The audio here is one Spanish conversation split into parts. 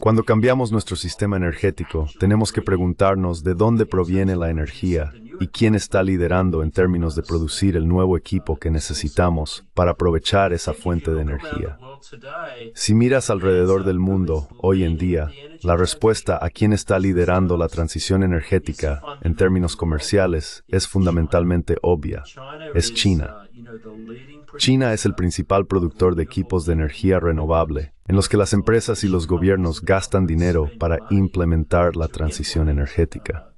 Cuando cambiamos nuestro sistema energético, tenemos que preguntarnos de dónde proviene la energía y quién está liderando en términos de producir el nuevo equipo que necesitamos para aprovechar esa fuente de energía. Si miras alrededor del mundo, hoy en día, la respuesta a quién está liderando la transición energética en términos comerciales es fundamentalmente obvia. Es China. China es el principal productor de equipos de energía renovable, en los que las empresas y los gobiernos gastan dinero para implementar la transición energética.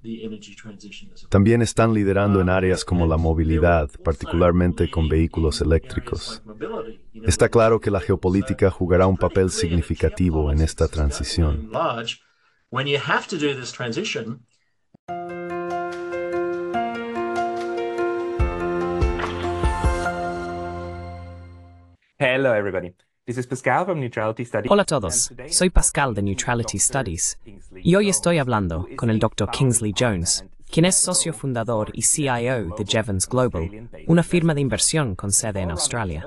También están liderando en áreas como la movilidad, particularmente con vehículos eléctricos. Está claro que la geopolítica jugará un papel significativo en esta transición. Hello Hola a todos, soy Pascal de Neutrality Studies y hoy estoy hablando con el Dr. Kingsley Jones, quien es socio fundador y CIO de Jevons Global, una firma de inversión con sede en Australia.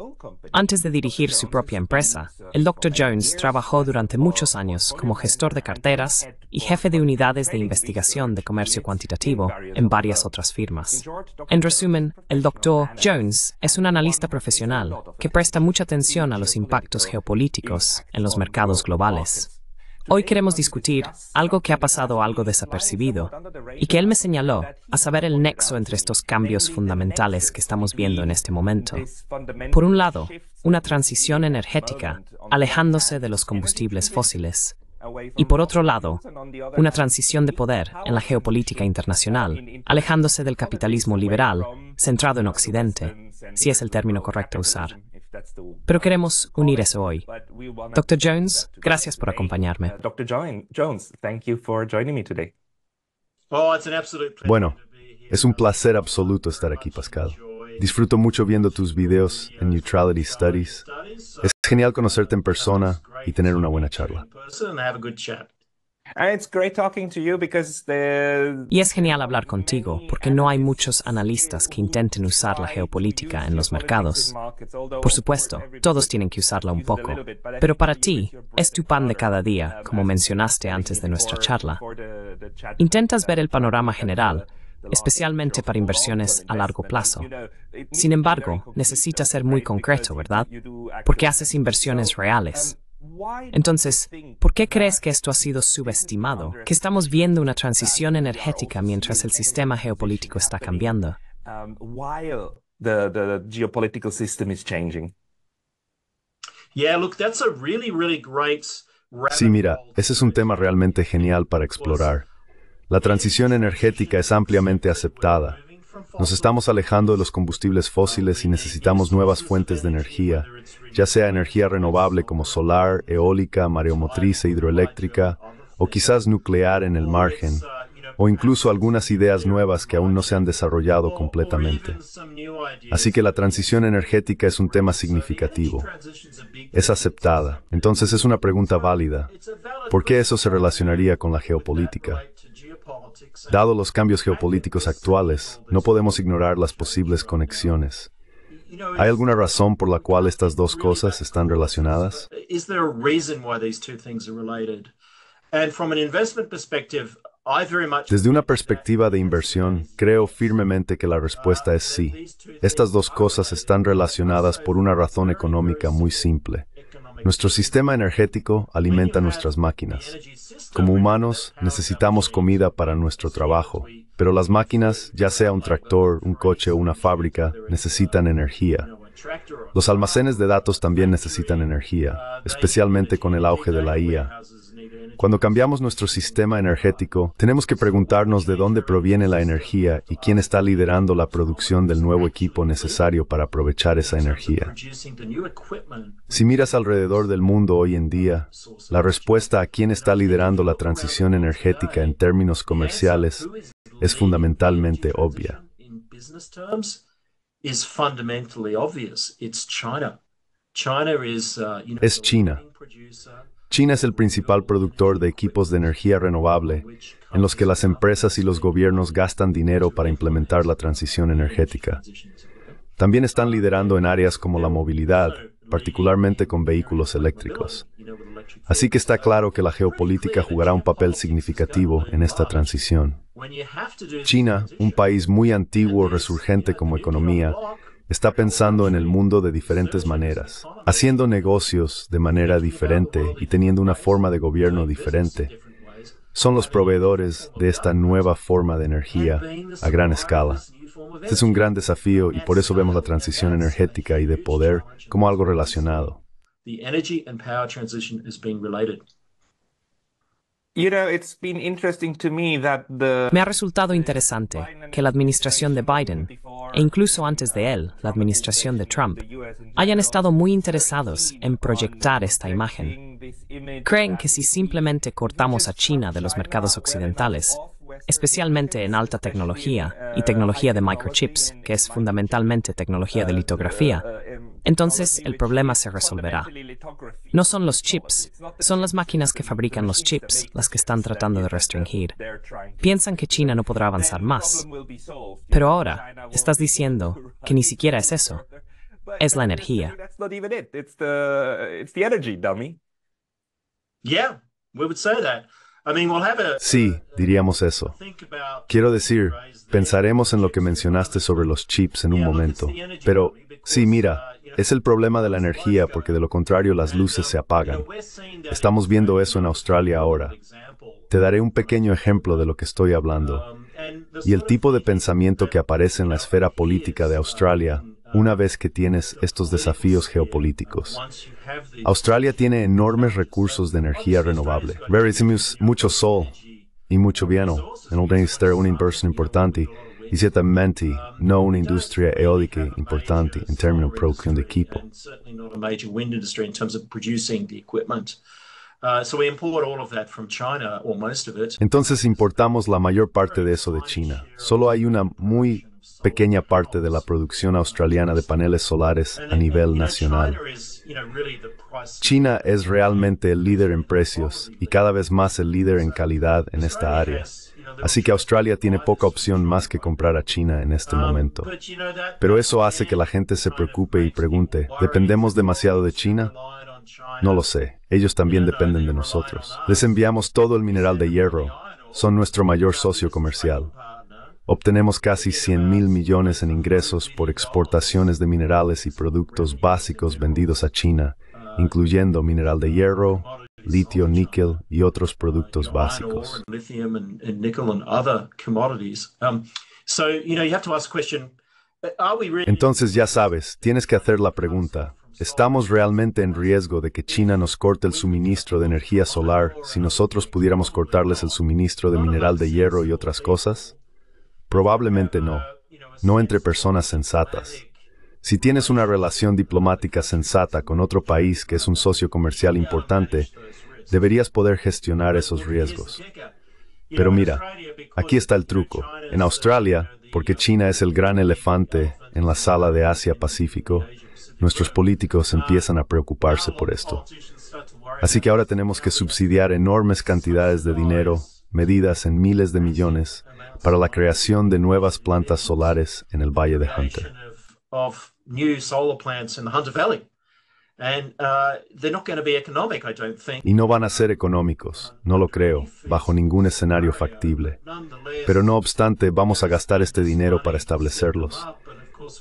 Antes de dirigir su propia empresa, el Dr. Jones trabajó durante muchos años como gestor de carteras y jefe de unidades de investigación de comercio cuantitativo en varias otras firmas. En resumen, el Dr. Jones es un analista profesional que presta mucha atención a los impactos geopolíticos en los mercados globales. Hoy queremos discutir algo que ha pasado algo desapercibido y que él me señaló, a saber el nexo entre estos cambios fundamentales que estamos viendo en este momento. Por un lado, una transición energética, alejándose de los combustibles fósiles, y por otro lado, una transición de poder en la geopolítica internacional, alejándose del capitalismo liberal, centrado en Occidente, si es el término correcto usar. Pero queremos unir eso hoy. Doctor Jones, gracias por acompañarme. Bueno, es un placer absoluto estar aquí, Pascal. Disfruto mucho viendo tus videos en Neutrality Studies. Es genial conocerte en persona y tener una buena charla. Ah, y es genial hablar contigo porque no hay muchos analistas que intenten usar la geopolítica en los mercados. Por supuesto, todos tienen que usarla un poco, pero para ti es tu pan de cada día, como mencionaste antes de nuestra charla. Intentas ver el panorama general, especialmente para inversiones a largo plazo. Sin embargo, necesitas ser muy concreto, ¿verdad? Porque haces inversiones reales. Entonces, ¿por qué crees que esto ha sido subestimado? Que estamos viendo una transición energética mientras el sistema geopolítico está cambiando. Sí, mira, ese es un tema realmente genial para explorar. La transición energética es ampliamente aceptada, nos estamos alejando de los combustibles fósiles y necesitamos nuevas fuentes de energía, ya sea energía renovable como solar, eólica, mareomotriz e hidroeléctrica, o quizás nuclear en el margen, o incluso algunas ideas nuevas que aún no se han desarrollado completamente. Así que la transición energética es un tema significativo. Es aceptada. Entonces es una pregunta válida. ¿Por qué eso se relacionaría con la geopolítica? Dado los cambios geopolíticos actuales, no podemos ignorar las posibles conexiones. ¿Hay alguna razón por la cual estas dos cosas están relacionadas? Desde una perspectiva de inversión, creo firmemente que la respuesta es sí. Estas dos cosas están relacionadas por una razón económica muy simple. Nuestro sistema energético alimenta nuestras máquinas. Como humanos necesitamos comida para nuestro trabajo, pero las máquinas, ya sea un tractor, un coche o una fábrica, necesitan energía. Los almacenes de datos también necesitan energía, especialmente con el auge de la IA. Cuando cambiamos nuestro sistema energético, tenemos que preguntarnos de dónde proviene la energía y quién está liderando la producción del nuevo equipo necesario para aprovechar esa energía. Si miras alrededor del mundo hoy en día, la respuesta a quién está liderando la transición energética en términos comerciales es fundamentalmente obvia. Es China. China es el principal productor de equipos de energía renovable en los que las empresas y los gobiernos gastan dinero para implementar la transición energética. También están liderando en áreas como la movilidad, particularmente con vehículos eléctricos. Así que está claro que la geopolítica jugará un papel significativo en esta transición. China, un país muy antiguo, resurgente como economía, está pensando en el mundo de diferentes maneras, haciendo negocios de manera diferente y teniendo una forma de gobierno diferente. Son los proveedores de esta nueva forma de energía a gran escala. Este es un gran desafío y por eso vemos la transición energética y de poder como algo relacionado. Me ha resultado interesante que la administración de Biden, e incluso antes de él, la administración de Trump, hayan estado muy interesados en proyectar esta imagen. Creen que si simplemente cortamos a China de los mercados occidentales, especialmente en alta tecnología y tecnología de microchips, que es fundamentalmente tecnología de litografía, entonces el problema se resolverá. No son los chips, son las máquinas que fabrican los chips las que están tratando de restringir. Piensan que China no podrá avanzar más. Pero ahora estás diciendo que ni siquiera es eso. Es la energía. Sí, diríamos eso. Quiero decir, pensaremos en lo que mencionaste sobre los chips en un momento. Pero, sí, mira, es el problema de la energía porque de lo contrario las luces se apagan. Estamos viendo eso en Australia ahora. Te daré un pequeño ejemplo de lo que estoy hablando y el tipo de pensamiento que aparece en la esfera política de Australia una vez que tienes estos desafíos geopolíticos. Australia tiene enormes recursos de energía renovable. mucho sol y mucho viento, en un una importante y ciertamente no una industria eólica importante en términos de producción de equipo. Uh, Entonces importamos la mayor parte de eso de China. Solo hay una muy pequeña parte de la producción australiana de paneles solares a nivel nacional. China es realmente el líder en precios y cada vez más el líder en calidad en esta área. Así que Australia tiene poca opción más que comprar a China en este um, momento. Pero eso hace que la gente se preocupe y pregunte, ¿dependemos demasiado de China? No lo sé, ellos también dependen de nosotros. Les enviamos todo el mineral de hierro, son nuestro mayor socio comercial. Obtenemos casi 100 mil millones en ingresos por exportaciones de minerales y productos básicos vendidos a China, incluyendo mineral de hierro, litio, níquel y otros productos básicos. Entonces ya sabes, tienes que hacer la pregunta, ¿estamos realmente en riesgo de que China nos corte el suministro de energía solar si nosotros pudiéramos cortarles el suministro de mineral de hierro y otras cosas? Probablemente no, no entre personas sensatas. Si tienes una relación diplomática sensata con otro país que es un socio comercial importante, deberías poder gestionar esos riesgos. Pero mira, aquí está el truco. En Australia, porque China es el gran elefante en la sala de Asia-Pacífico, nuestros políticos empiezan a preocuparse por esto. Así que ahora tenemos que subsidiar enormes cantidades de dinero, medidas en miles de millones, para la creación de nuevas plantas solares en el Valle de Hunter. Y no van a ser económicos, no lo creo, bajo ningún escenario factible. Pero no obstante, vamos a gastar este dinero para establecerlos.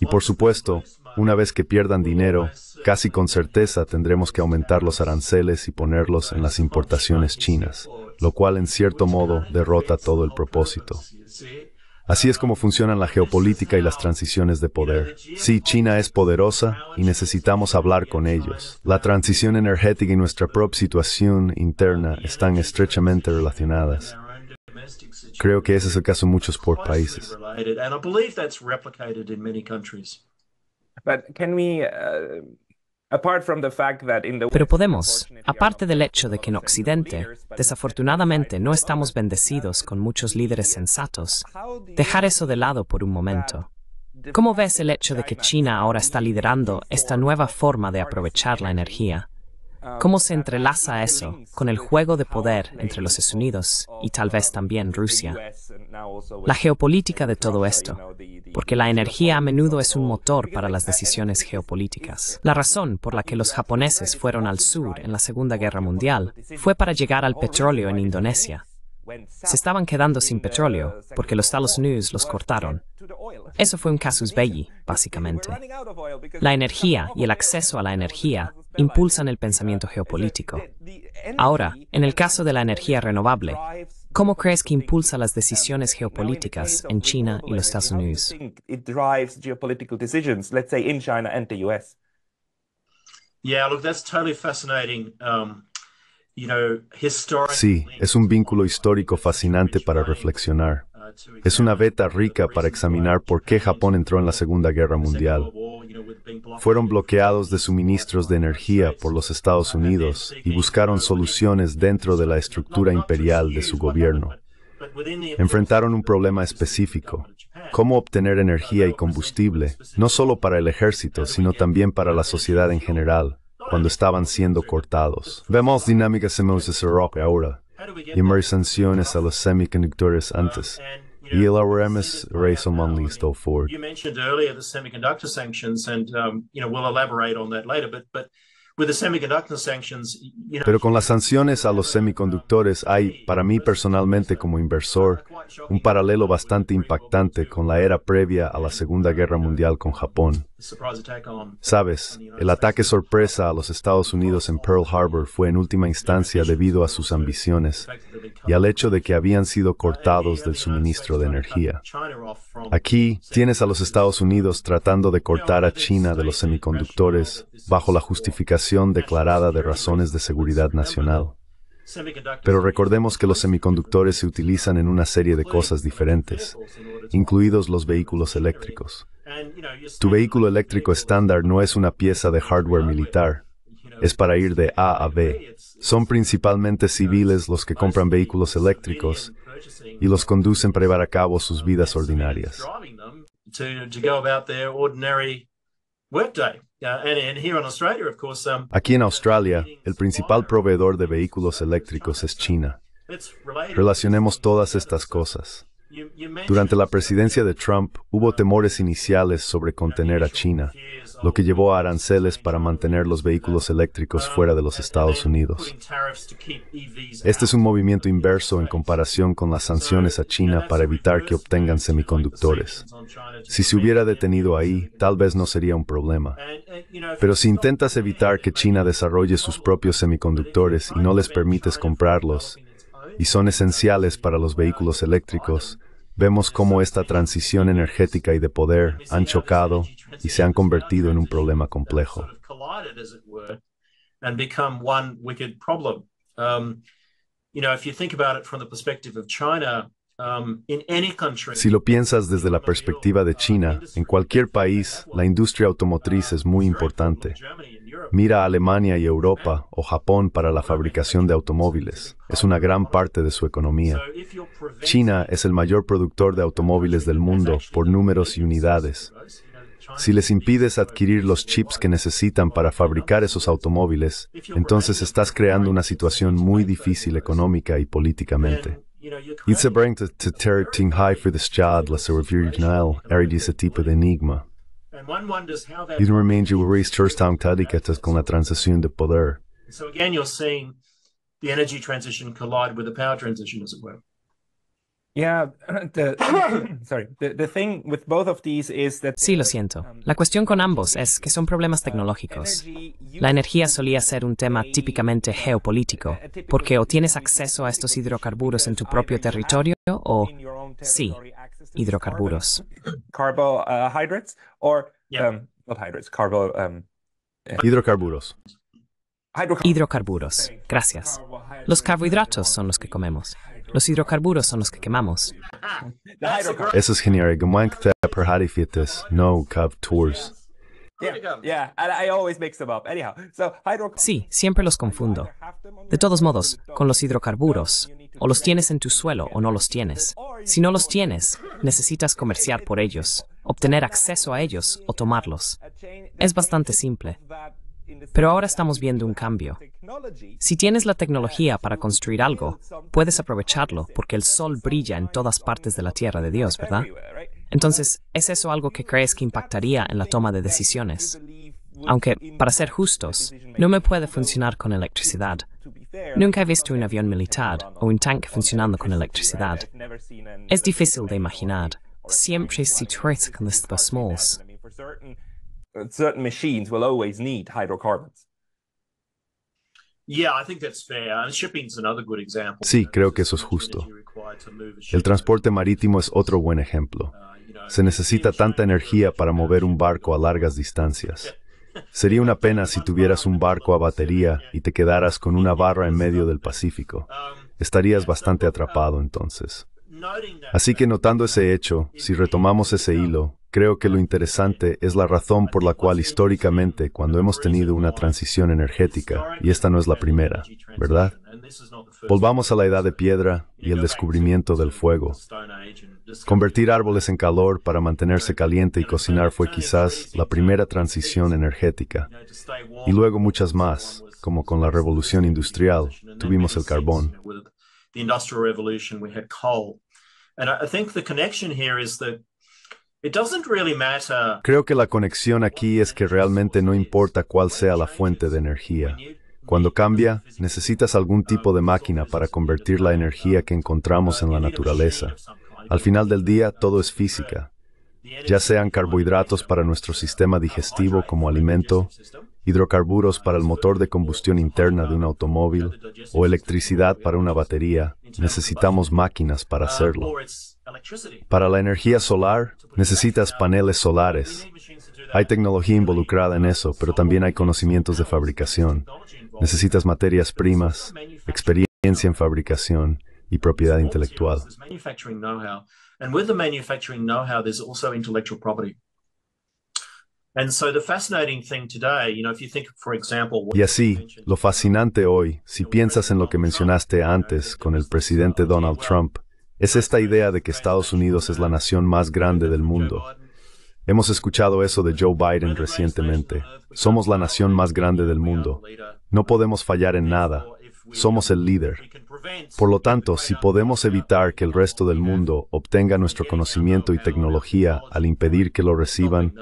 Y por supuesto, una vez que pierdan dinero, casi con certeza tendremos que aumentar los aranceles y ponerlos en las importaciones chinas, lo cual en cierto modo derrota todo el propósito. Así es como funcionan la geopolítica y las transiciones de poder. Sí, China es poderosa y necesitamos hablar con ellos. La transición energética y nuestra propia situación interna están estrechamente relacionadas. Creo que ese es el caso en muchos por países. But can uh, pero podemos, aparte del hecho de que en Occidente, desafortunadamente, no estamos bendecidos con muchos líderes sensatos, dejar eso de lado por un momento. ¿Cómo ves el hecho de que China ahora está liderando esta nueva forma de aprovechar la energía? Um, ¿Cómo se entrelaza eso con el juego de poder entre los Estados Unidos y tal vez también um, Rusia? La geopolítica de todo esto porque la energía a menudo es un motor para las decisiones geopolíticas. La razón por la que los japoneses fueron al sur en la Segunda Guerra Mundial fue para llegar al petróleo en Indonesia. Se estaban quedando sin petróleo porque los Talos News los cortaron. Eso fue un casus belli, básicamente. La energía y el acceso a la energía impulsan el pensamiento geopolítico. Ahora, en el caso de la energía renovable, ¿Cómo crees que impulsa las decisiones geopolíticas en China y los Estados Unidos? Um, sí, es un vínculo histórico fascinante para reflexionar. Uh, es una beta rica para examinar por qué Japón entró en la Segunda Guerra Mundial, fueron bloqueados de suministros de energía por los Estados Unidos y buscaron soluciones dentro de la estructura imperial de su gobierno. Enfrentaron un problema específico, cómo obtener energía y combustible, no solo para el ejército, sino también para la sociedad en general, cuando estaban siendo cortados. Vemos dinámicas en Rock ahora y más sanciones a los semiconductores antes. You mentioned earlier the semiconductor sanctions, and um, you know we'll elaborate on that later. But but Pero con las sanciones a los semiconductores hay, para mí personalmente como inversor, un paralelo bastante impactante con la era previa a la Segunda Guerra Mundial con Japón. Sabes, el ataque sorpresa a los Estados Unidos en Pearl Harbor fue en última instancia debido a sus ambiciones y al hecho de que habían sido cortados del suministro de energía. Aquí tienes a los Estados Unidos tratando de cortar a China de los semiconductores bajo la justificación declarada de razones de seguridad nacional. Pero recordemos que los semiconductores se utilizan en una serie de cosas diferentes, incluidos los vehículos eléctricos. Tu vehículo eléctrico estándar no es una pieza de hardware militar, es para ir de A a B. Son principalmente civiles los que compran vehículos eléctricos y los conducen para llevar a cabo sus vidas ordinarias. Aquí en Australia, el principal proveedor de vehículos eléctricos es China. Relacionemos todas estas cosas. Durante la presidencia de Trump hubo temores iniciales sobre contener a China, lo que llevó a aranceles para mantener los vehículos eléctricos fuera de los Estados Unidos. Este es un movimiento inverso en comparación con las sanciones a China para evitar que obtengan semiconductores. Si se hubiera detenido ahí, tal vez no sería un problema. Pero si intentas evitar que China desarrolle sus propios semiconductores y no les permites comprarlos, y son esenciales para los vehículos eléctricos, Vemos cómo esta transición energética y de poder han chocado y se han convertido en un problema complejo. Si lo piensas desde la perspectiva de China, en cualquier país la industria automotriz es muy importante. Mira Alemania y Europa o Japón para la fabricación de automóviles. Es una gran parte de su economía. China es el mayor productor de automóviles del mundo por números y unidades. Si les impides adquirir los chips que necesitan para fabricar esos automóviles, entonces estás creando una situación muy difícil económica y políticamente. de enigma. Y remains you will raise church town Tarikattas con la transición de poder. So again, you're seeing the energy transition collide with the power transition, as it were. Sí, lo siento. La cuestión con ambos es que son problemas tecnológicos. La energía solía ser un tema típicamente geopolítico, porque o tienes acceso a estos hidrocarburos en tu propio territorio o, sí, hidrocarburos. Carbohydrates uh, or yeah. um, hydrates, carbo um, eh. hidrocarburos. Hidrocarburos. Gracias. Los carbohidratos son los que comemos. Los hidrocarburos son los que quemamos. Ah. Eso es genial. no, Cav Tours sí, siempre los confundo. De todos modos, con los hidrocarburos, o los tienes en tu suelo o no los tienes. Si no los tienes, necesitas comerciar por ellos, obtener acceso a ellos o tomarlos. Es bastante simple. Pero ahora estamos viendo un cambio. Si tienes la tecnología para construir algo, puedes aprovecharlo porque el sol brilla en todas partes de la tierra de Dios, ¿verdad? Entonces, ¿es eso algo que crees que impactaría en la toma de decisiones? Aunque, para ser justos, no me puede funcionar con electricidad. Nunca he visto un avión militar o un tanque funcionando con electricidad. Es difícil de imaginar. Siempre se trata con los smalls. Certain Sí, creo que eso es justo. El transporte marítimo es otro buen ejemplo. Uh, se necesita tanta energía para mover un barco a largas distancias. Sería una pena si tuvieras un barco a batería y te quedaras con una barra en medio del Pacífico. Estarías bastante atrapado entonces. Así que notando ese hecho, si retomamos ese hilo, creo que lo interesante es la razón por la cual históricamente cuando hemos tenido una transición energética, y esta no es la primera, ¿verdad? Volvamos a la edad de piedra y el descubrimiento del fuego. Convertir árboles en calor para mantenerse caliente y cocinar fue quizás la primera transición energética. Y luego muchas más, como con la revolución industrial, tuvimos el carbón. Creo que la conexión aquí es que realmente no importa cuál sea la fuente de energía. Cuando cambia, necesitas algún tipo de máquina para convertir la energía que encontramos en la naturaleza al final del día todo es física, ya sean carbohidratos para nuestro sistema digestivo como alimento, hidrocarburos para el motor de combustión interna de un automóvil o electricidad para una batería, necesitamos máquinas para hacerlo. Para la energía solar, necesitas paneles solares. Hay tecnología involucrada en eso, pero también hay conocimientos de fabricación. Necesitas materias primas, experiencia en fabricación y propiedad intelectual. Y así, lo fascinante hoy, si piensas en lo que mencionaste antes con el presidente Donald Trump, es esta idea de que Estados Unidos es la nación más grande del mundo. Hemos escuchado eso de Joe Biden recientemente. Somos la nación más grande del mundo. No podemos fallar en nada. Somos el líder. Por lo tanto, si podemos evitar que el resto del mundo obtenga nuestro conocimiento y tecnología al impedir que lo reciban,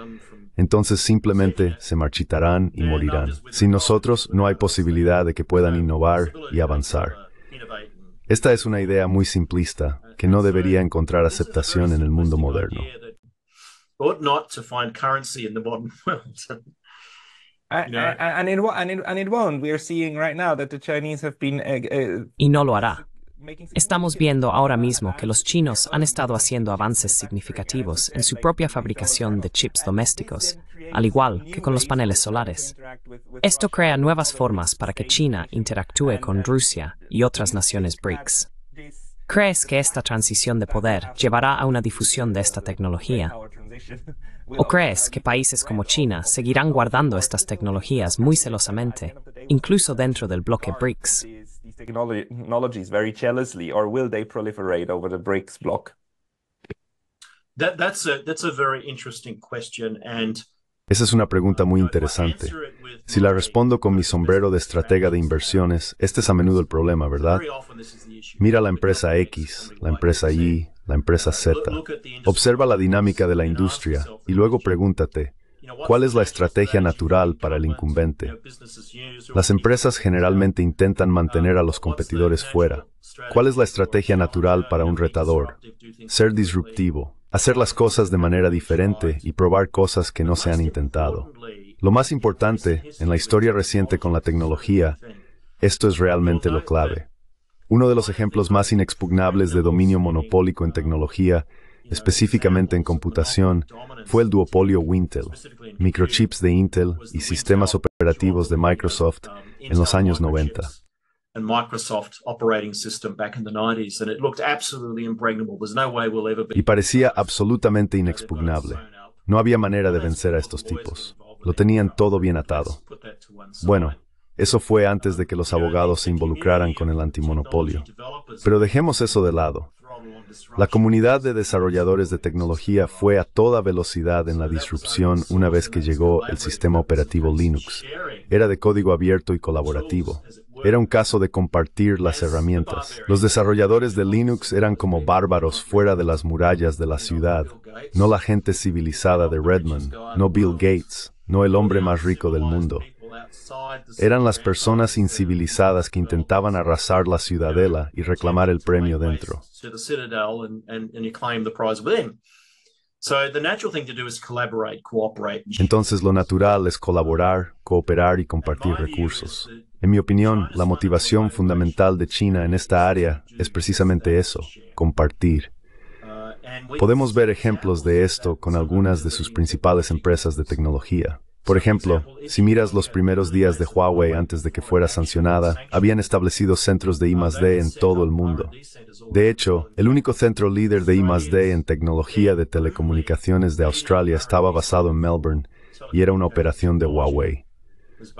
entonces simplemente se marchitarán y morirán. Sin nosotros no hay posibilidad de que puedan innovar y avanzar. Esta es una idea muy simplista que no debería encontrar aceptación en el mundo moderno y no lo hará. Estamos viendo ahora uh, mismo que los chinos han estado haciendo avances significativos en su propia fabricación de chips domésticos, al igual que con los paneles solares. Esto crea nuevas formas para que China interactúe con Rusia y otras naciones BRICS. ¿Crees que esta transición de poder llevará a una difusión de esta uh, tecnología? ¿O crees que países como China seguirán guardando estas tecnologías muy celosamente, incluso dentro del bloque BRICS? Esa es una pregunta muy interesante. Si la respondo con mi sombrero de estratega de inversiones, este es a menudo el problema, ¿verdad? Mira la empresa X, la empresa Y, la empresa Z. Observa la dinámica de la industria y luego pregúntate, ¿cuál es la estrategia natural para el incumbente? Las empresas generalmente intentan mantener a los competidores fuera. ¿Cuál es la estrategia natural para un retador? Ser disruptivo, hacer las cosas de manera diferente y probar cosas que no se han intentado. Lo más importante, en la historia reciente con la tecnología, esto es realmente lo clave. Uno de los ejemplos más inexpugnables de dominio monopólico en tecnología, específicamente en computación, fue el duopolio Wintel, microchips de Intel y sistemas operativos de Microsoft en los años 90. Y parecía absolutamente inexpugnable. No había manera de vencer a estos tipos. Lo tenían todo bien atado. Bueno, eso fue antes de que los abogados se involucraran con el antimonopolio. Pero dejemos eso de lado. La comunidad de desarrolladores de tecnología fue a toda velocidad en la disrupción una vez que llegó el sistema operativo Linux. Era de código abierto y colaborativo. Era un caso de compartir las herramientas. Los desarrolladores de Linux eran como bárbaros fuera de las murallas de la ciudad, no la gente civilizada de Redmond, no Bill Gates, no el hombre más rico del mundo. Eran las personas incivilizadas que intentaban arrasar la ciudadela y reclamar el premio dentro. Entonces lo natural es colaborar, cooperar y compartir recursos. En mi opinión, la motivación fundamental de China en esta área es precisamente eso, compartir. Uh, Podemos ver ejemplos de esto con algunas de sus principales empresas de tecnología. Por ejemplo, si miras los primeros días de Huawei antes de que fuera sancionada, habían establecido centros de I+D en todo el mundo. De hecho, el único centro líder de I+D en tecnología de telecomunicaciones de Australia estaba basado en Melbourne y era una operación de Huawei.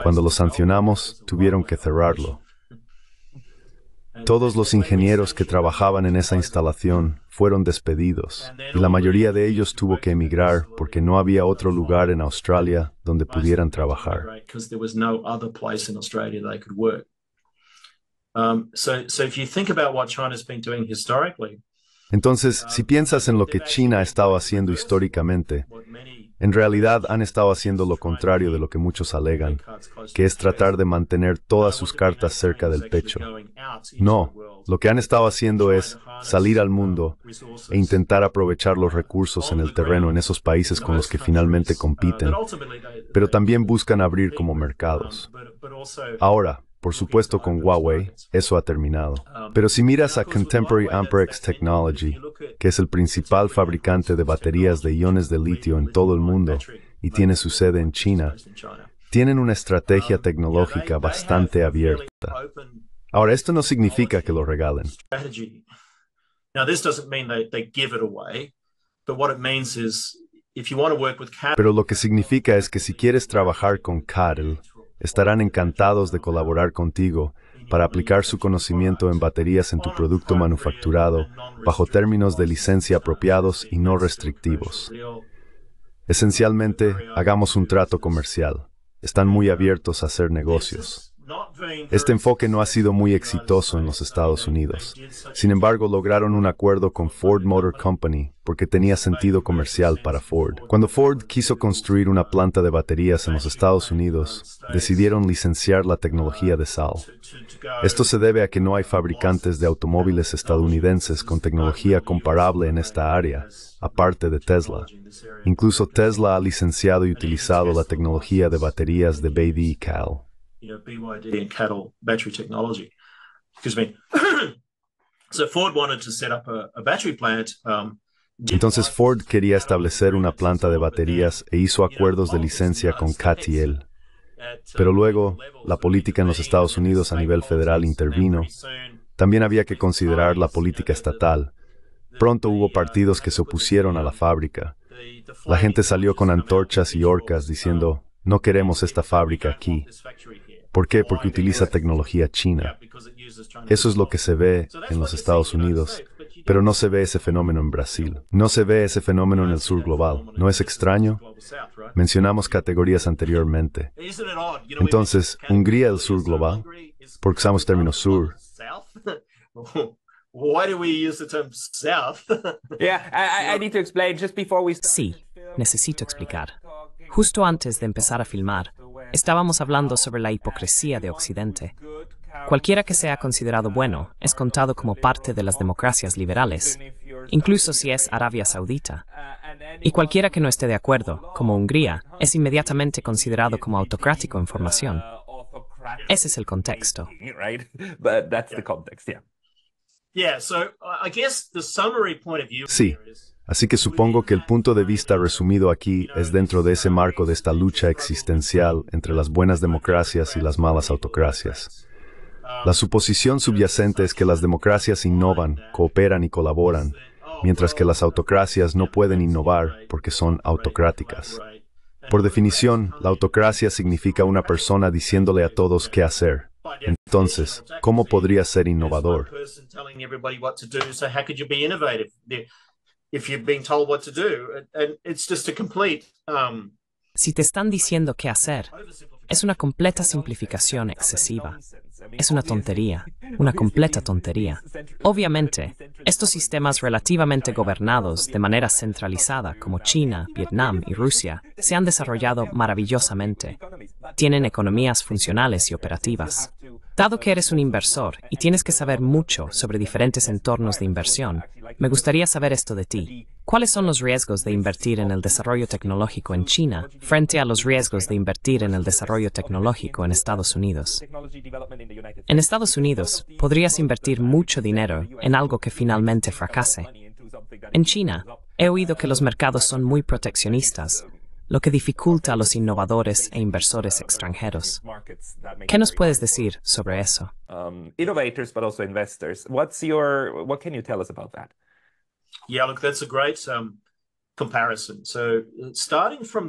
Cuando lo sancionamos, tuvieron que cerrarlo. Todos los ingenieros que trabajaban en esa instalación fueron despedidos y la mayoría de ellos tuvo que emigrar porque no había otro lugar en Australia donde pudieran trabajar. Entonces, si piensas en lo que China ha estado haciendo históricamente, en realidad han estado haciendo lo contrario de lo que muchos alegan, que es tratar de mantener todas sus cartas cerca del pecho. No, lo que han estado haciendo es salir al mundo e intentar aprovechar los recursos en el terreno en esos países con los que finalmente compiten, pero también buscan abrir como mercados. Ahora, por supuesto con Huawei, eso ha terminado. Um, Pero si miras a Contemporary Amperex Technology, que es el principal fabricante de baterías de iones de litio en todo el mundo y tiene su sede en China, tienen una estrategia um, tecnológica bastante abierta. Ahora, esto no significa que lo regalen. Pero lo que significa es que si quieres trabajar con Carl, estarán encantados de colaborar contigo para aplicar su conocimiento en baterías en tu producto manufacturado bajo términos de licencia apropiados y no restrictivos. Esencialmente, hagamos un trato comercial. Están muy abiertos a hacer negocios. Este enfoque no ha sido muy exitoso en los Estados Unidos. Sin embargo, lograron un acuerdo con Ford Motor Company porque tenía sentido comercial para Ford. Cuando Ford quiso construir una planta de baterías en los Estados Unidos, decidieron licenciar la tecnología de Sal. Esto se debe a que no hay fabricantes de automóviles estadounidenses con tecnología comparable en esta área, aparte de Tesla. Incluso Tesla ha licenciado y utilizado la tecnología de baterías de Baby y Cal. Entonces Ford quería establecer una planta de baterías e hizo acuerdos de licencia con CATL. Pero luego, la política en los Estados Unidos a nivel federal intervino. También había que considerar la política estatal. Pronto hubo partidos que se opusieron a la fábrica. La gente salió con antorchas y orcas diciendo, no queremos esta fábrica aquí. ¿Por qué? Porque utiliza tecnología china. Eso es lo que se ve en los Estados Unidos, pero no se ve ese fenómeno en Brasil. No se ve ese fenómeno en el sur global. ¿No es extraño? Mencionamos categorías anteriormente. Entonces, Hungría del sur global, porque usamos término sur. Sí, necesito explicar. Justo antes de empezar a filmar, estábamos hablando sobre la hipocresía de Occidente. Cualquiera que sea considerado bueno es contado como parte de las democracias liberales, incluso si es Arabia Saudita. Y cualquiera que no esté de acuerdo, como Hungría, es inmediatamente considerado como autocrático en formación. Ese es el contexto. Sí. Así que supongo que el punto de vista resumido aquí es dentro de ese marco de esta lucha existencial entre las buenas democracias y las malas autocracias. La suposición subyacente es que las democracias innovan, cooperan y colaboran, mientras que las autocracias no pueden innovar porque son autocráticas. Por definición, la autocracia significa una persona diciéndole a todos qué hacer. Entonces, ¿cómo podría ser innovador? si te están diciendo qué hacer, es una completa simplificación excesiva. Es una tontería, una completa tontería. Obviamente, estos sistemas relativamente gobernados de manera centralizada como China, Vietnam y Rusia se han desarrollado maravillosamente. Tienen economías funcionales y operativas. Dado que eres un inversor y tienes que saber mucho sobre diferentes entornos de inversión, me gustaría saber esto de ti. ¿Cuáles son los riesgos de invertir en el desarrollo tecnológico en China frente a los riesgos de invertir en el desarrollo tecnológico en Estados Unidos? En Estados Unidos, podrías invertir mucho dinero en algo que finalmente fracase. En China, he oído que los mercados son muy proteccionistas lo que dificulta a los innovadores e inversores extranjeros. ¿Qué nos puedes decir sobre eso?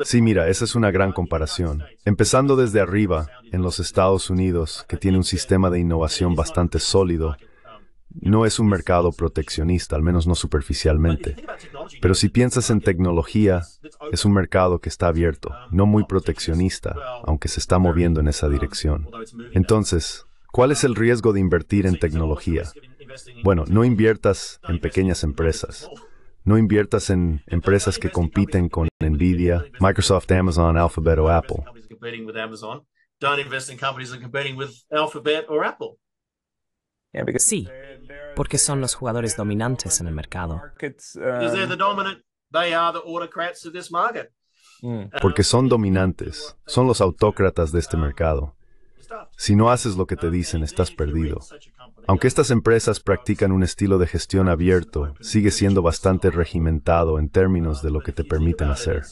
Sí, mira, esa es una gran comparación. Empezando desde arriba, en los Estados Unidos, que tiene un sistema de innovación bastante sólido, no es un mercado proteccionista, al menos no superficialmente. Pero si piensas en tecnología, es un mercado que está abierto, no muy proteccionista, aunque se está moviendo en esa dirección. Entonces, ¿cuál es el riesgo de invertir en tecnología? Bueno, no inviertas en pequeñas empresas. No inviertas en empresas que compiten con Nvidia, Microsoft, Amazon, Alphabet o Apple. Alphabet Apple. Sí, porque son los jugadores dominantes en el mercado. Porque son dominantes, son los autócratas de este mercado. Si no haces lo que te dicen, estás perdido. Aunque estas empresas practican un estilo de gestión abierto, sigue siendo bastante regimentado en términos de lo que te permiten hacer.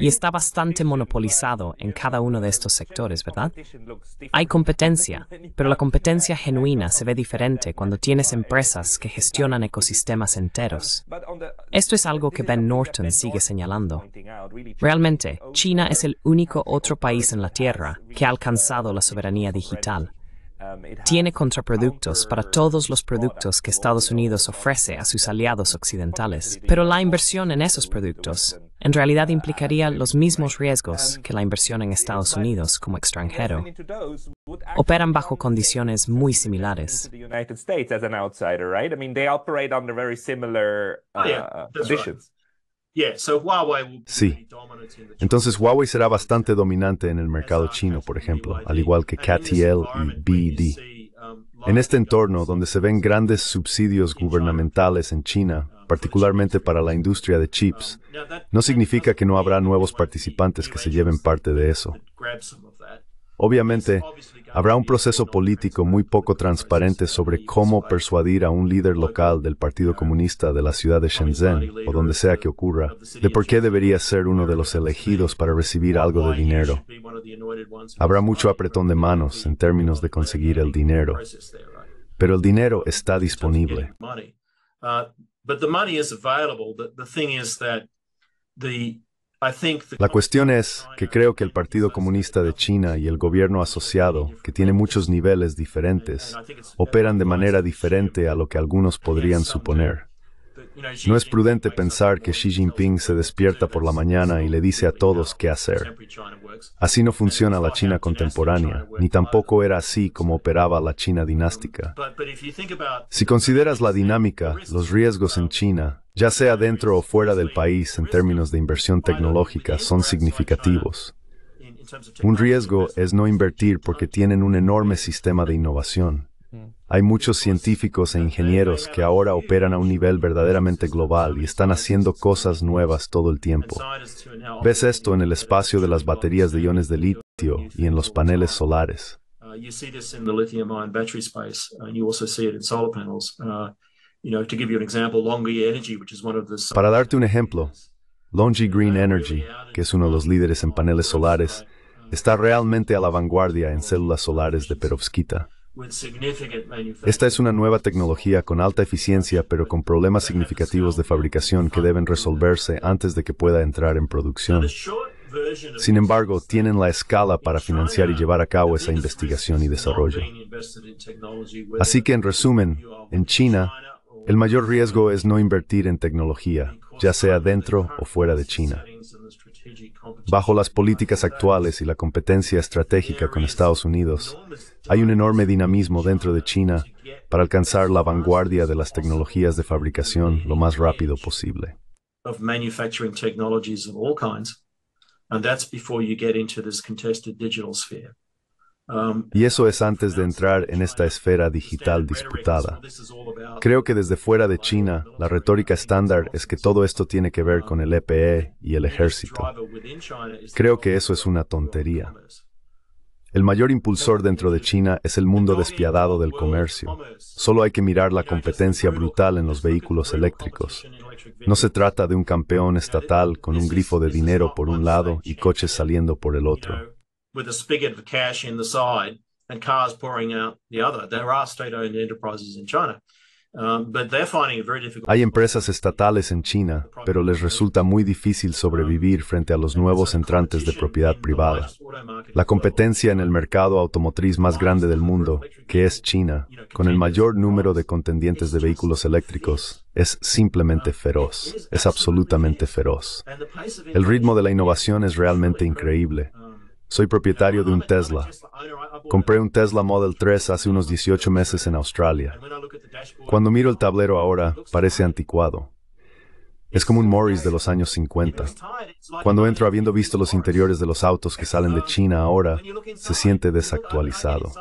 Y está bastante monopolizado en cada uno de estos sectores, ¿verdad? Hay competencia, pero la competencia genuina se ve diferente cuando tienes empresas que gestionan ecosistemas enteros. Esto es algo que Ben Norton sigue señalando. Realmente, China es el único otro país en la Tierra que ha alcanzado la soberanía digital tiene contraproductos para todos los productos que Estados Unidos ofrece a sus aliados occidentales, pero la inversión en esos productos en realidad implicaría los mismos riesgos que la inversión en Estados Unidos como extranjero. Operan bajo condiciones muy similares. Sí. Entonces Huawei será bastante dominante en el mercado chino, por ejemplo, al igual que CATL y BD. Um, en este entorno donde se ven grandes um, subsidios gubernamentales en China, um, particularmente para la industria de chips, no significa que no habrá nuevos participantes que se lleven parte de eso. Obviamente, Habrá un proceso político muy poco transparente sobre cómo persuadir a un líder local del Partido Comunista de la ciudad de Shenzhen, o donde sea que ocurra, de por qué debería ser uno de los elegidos para recibir algo de dinero. Habrá mucho apretón de manos en términos de conseguir el dinero, pero el dinero está disponible. But the money is available. the thing is la cuestión es que creo que el Partido Comunista de China y el gobierno asociado, que tiene muchos niveles diferentes, operan de manera diferente a lo que algunos podrían suponer. No es prudente pensar que Xi Jinping se despierta por la mañana y le dice a todos qué hacer. Así no funciona la China contemporánea, ni tampoco era así como operaba la China dinástica. Si consideras la dinámica, los riesgos en China, ya sea dentro o fuera del país en términos de inversión tecnológica, son significativos. Un riesgo es no invertir porque tienen un enorme sistema de innovación. Hay muchos científicos e ingenieros que ahora operan a un nivel verdaderamente global y están haciendo cosas nuevas todo el tiempo. Ves esto en el espacio de las baterías de iones de litio y en los paneles solares. Para darte un ejemplo, Longi Green Energy, que es uno de los líderes en paneles solares, está realmente a la vanguardia en células solares de perovskita. Esta es una nueva tecnología con alta eficiencia, pero con problemas significativos de fabricación que deben resolverse antes de que pueda entrar en producción. Sin embargo, tienen la escala para financiar y llevar a cabo esa investigación y desarrollo. Así que, en resumen, en China, el mayor riesgo es no invertir en tecnología, ya sea dentro o fuera de China. Bajo las políticas actuales y la competencia estratégica con Estados Unidos, hay un enorme dinamismo dentro de China para alcanzar la vanguardia de las tecnologías de fabricación lo más rápido posible. Y eso es antes de entrar en esta esfera digital disputada. Creo que desde fuera de China, la retórica estándar es que todo esto tiene que ver con el EPE e y el ejército. Creo que eso es una tontería. El mayor impulsor dentro de China es el mundo despiadado del comercio. Solo hay que mirar la competencia brutal en los vehículos eléctricos. No se trata de un campeón estatal con un grifo de dinero por un lado y coches saliendo por el otro. Uh, Hay empresas estatales en China, pero les resulta muy difícil sobrevivir um, frente a los nuevos entrantes de propiedad privada. La competencia en el mercado automotriz más grande del mundo, que es China, con el mayor número de contendientes de vehículos eléctricos, es simplemente uh, feroz, es absolutamente feroz. El ritmo de la innovación es realmente increíble. Soy propietario de un Tesla. Compré un Tesla Model 3 hace unos 18 meses en Australia. Cuando miro el tablero ahora, parece anticuado. Es como un Morris de los años 50. Cuando entro habiendo visto los interiores de los autos que salen de China ahora, se siente desactualizado.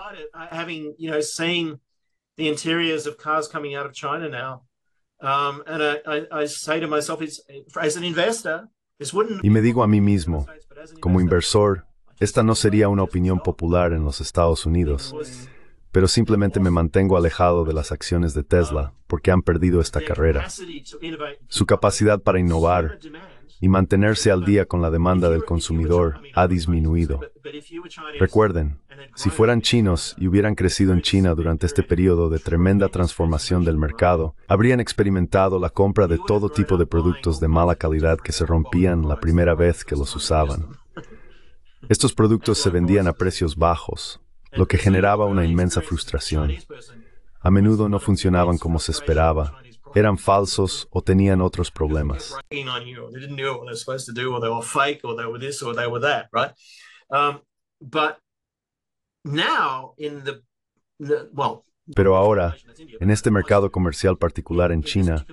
Y me digo a mí mismo, como inversor, esta no sería una opinión popular en los Estados Unidos, pero simplemente me mantengo alejado de las acciones de Tesla porque han perdido esta carrera. Su capacidad para innovar y mantenerse al día con la demanda del consumidor ha disminuido. Recuerden, si fueran chinos y hubieran crecido en China durante este periodo de tremenda transformación del mercado, habrían experimentado la compra de todo tipo de productos de mala calidad que se rompían la primera vez que los usaban. Estos productos se vendían a precios bajos, lo que generaba una inmensa frustración. A menudo no funcionaban como se esperaba, eran falsos o tenían otros problemas. Pero ahora, en este mercado comercial particular en China,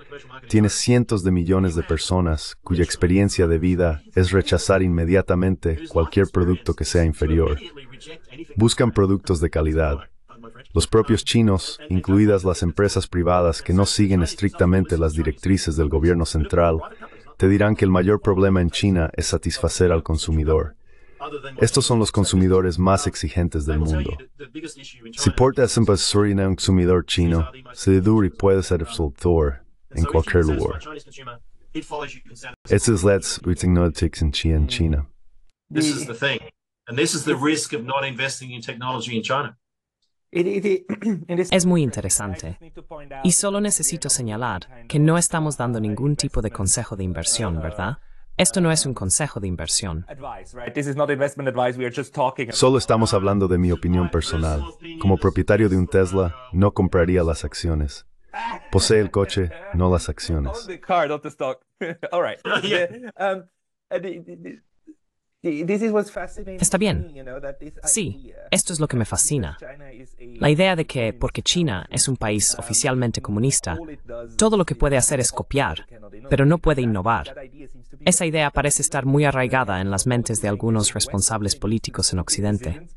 tienes cientos de millones de personas cuya experiencia de vida es rechazar inmediatamente cualquier producto que sea inferior. Buscan productos de calidad. Los propios chinos, incluidas las empresas privadas que no siguen estrictamente las directrices del gobierno central, te dirán que el mayor problema en China es satisfacer al consumidor. Estos son los consumidores más exigentes del mundo. Si Port un paso es un consumidor chino, y puede ser soltor en cualquier lugar. Esa es la tecnología en China. Mm. This is the China. Es muy interesante. Y solo necesito señalar que no estamos dando ningún tipo de consejo de inversión, ¿verdad? Esto no es un consejo de inversión. Solo estamos hablando de mi opinión personal. Como propietario de un Tesla, no compraría las acciones. Posee el coche, no las acciones. Está bien. Sí, esto es lo que me fascina. La idea de que, porque China es un país um, oficialmente comunista, todo lo que puede hacer es copiar, pero no puede innovar. Esa idea parece estar muy arraigada en las mentes de algunos responsables políticos en Occidente.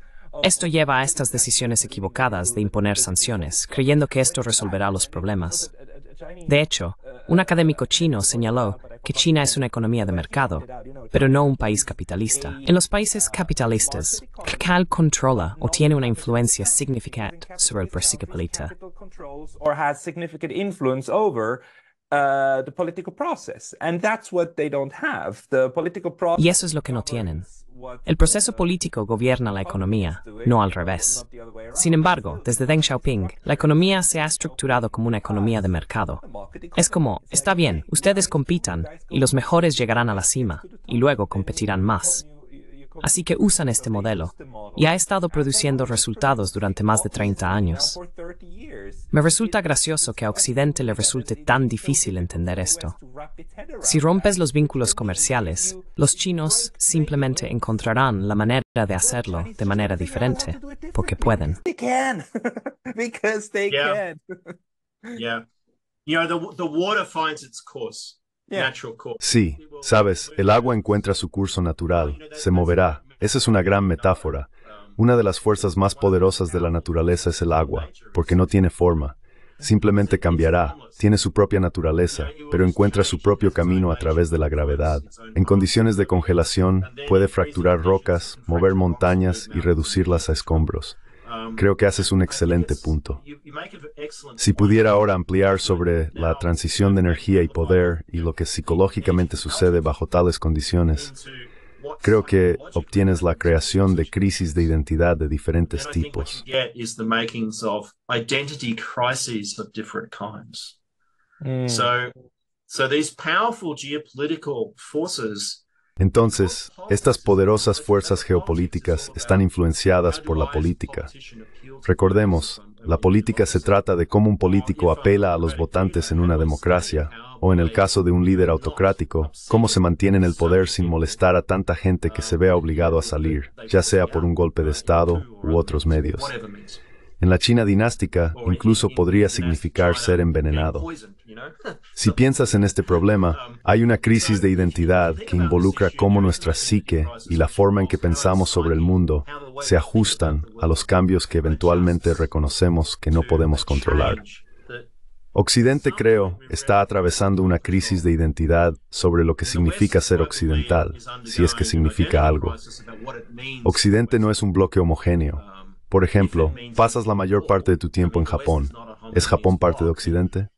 Esto lleva a estas decisiones equivocadas de imponer sanciones, creyendo que esto resolverá los problemas. Uh, uh, de hecho, un uh, académico chino señaló que China es una economía de mercado, pero no un país capitalista. En los países capitalistas, Khal controla o tiene una influencia significativa sobre el político. Y eso es lo que no tienen. El proceso político gobierna la economía, no al revés. Sin embargo, desde Deng Xiaoping, la economía se ha estructurado como una economía de mercado. Es como, está bien, ustedes compitan y los mejores llegarán a la cima y luego competirán más así que usan este modelo. Y ha estado produciendo resultados durante más de 30 años. Me resulta gracioso que a Occidente le resulte tan difícil entender esto. Si rompes los vínculos comerciales, los chinos simplemente encontrarán la manera de hacerlo de manera diferente, porque pueden. Yeah. You know, the water finds Sí, sabes, el agua encuentra su curso natural, se moverá. Esa es una gran metáfora. Una de las fuerzas más poderosas de la naturaleza es el agua, porque no tiene forma. Simplemente cambiará, tiene su propia naturaleza, pero encuentra su propio camino a través de la gravedad. En condiciones de congelación, puede fracturar rocas, mover montañas y reducirlas a escombros. Creo que haces un excelente punto. Si pudiera ahora ampliar sobre la transición de energía y poder y lo que psicológicamente sucede bajo tales condiciones, creo que obtienes la creación de crisis de identidad de diferentes tipos. Mm. forces entonces, estas poderosas fuerzas geopolíticas están influenciadas por la política. Recordemos, la política se trata de cómo un político apela a los votantes en una democracia, o en el caso de un líder autocrático, cómo se mantiene en el poder sin molestar a tanta gente que se vea obligado a salir, ya sea por un golpe de Estado u otros medios. En la China dinástica, incluso podría significar ser envenenado. Si piensas en este problema, um, hay una crisis de identidad que involucra cómo nuestra psique y la forma en que pensamos sobre el mundo se ajustan a los cambios que eventualmente reconocemos que no podemos controlar. Occidente, creo, está atravesando una crisis de identidad sobre lo que significa ser occidental, si es que significa algo. Occidente no es un bloque homogéneo, por ejemplo, pasas la mayor parte de tu tiempo en Japón. ¿Es Japón parte de Occidente?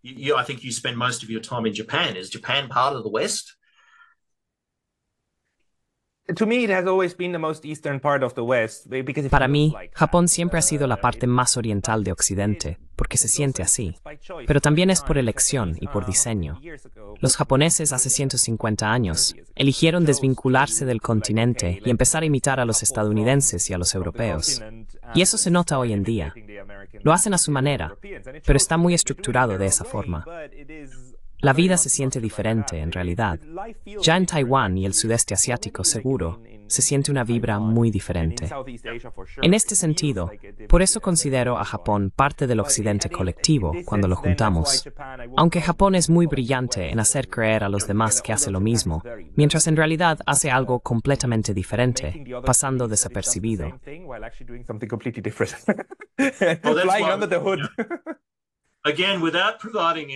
Para mí, Japón siempre ha sido la parte más oriental de Occidente porque se siente así, pero también es por ah, elección y por ah, diseño. Los japoneses hace 150 años eligieron desvincularse del continente y empezar a imitar a los estadounidenses y a los europeos. Y eso se nota hoy en día. Lo hacen a su manera, pero está muy estructurado de esa forma. La vida se siente diferente en realidad. Ya en Taiwán y el sudeste asiático seguro, se siente una vibra muy diferente. En este sentido, por eso considero a Japón parte del occidente colectivo cuando lo juntamos. Aunque Japón es muy brillante en hacer creer a los demás que hace lo mismo, mientras en realidad hace algo completamente diferente, pasando desapercibido.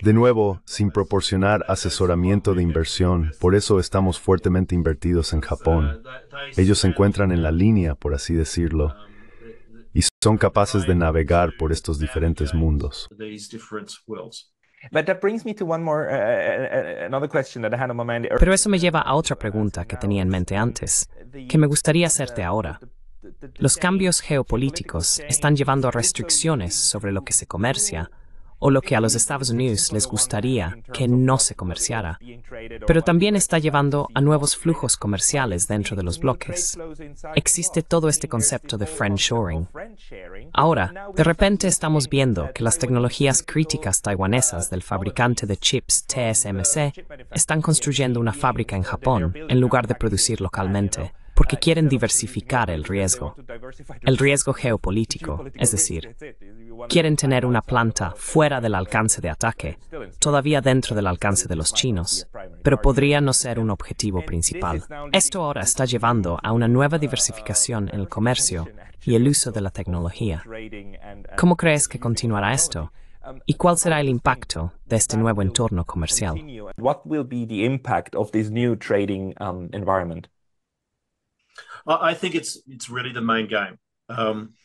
De nuevo, sin proporcionar asesoramiento de inversión, por eso estamos fuertemente invertidos en Japón. Ellos se encuentran en la línea, por así decirlo, y son capaces de navegar por estos diferentes mundos. Pero eso me lleva a otra pregunta que tenía en mente antes, que me gustaría hacerte ahora. Los cambios geopolíticos están llevando a restricciones sobre lo que se comercia o lo que a los Estados Unidos les gustaría que no se comerciara, pero también está llevando a nuevos flujos comerciales dentro de los bloques. Existe todo este concepto de friendshoring. Ahora, de repente estamos viendo que las tecnologías críticas taiwanesas del fabricante de chips TSMC están construyendo una fábrica en Japón en lugar de producir localmente porque quieren diversificar el riesgo, el riesgo geopolítico, es decir, quieren tener una planta fuera del alcance de ataque, todavía dentro del alcance de los chinos, pero podría no ser un objetivo principal. Esto ahora está llevando a una nueva diversificación en el comercio y el uso de la tecnología. ¿Cómo crees que continuará esto? ¿Y cuál será el impacto de este nuevo entorno comercial?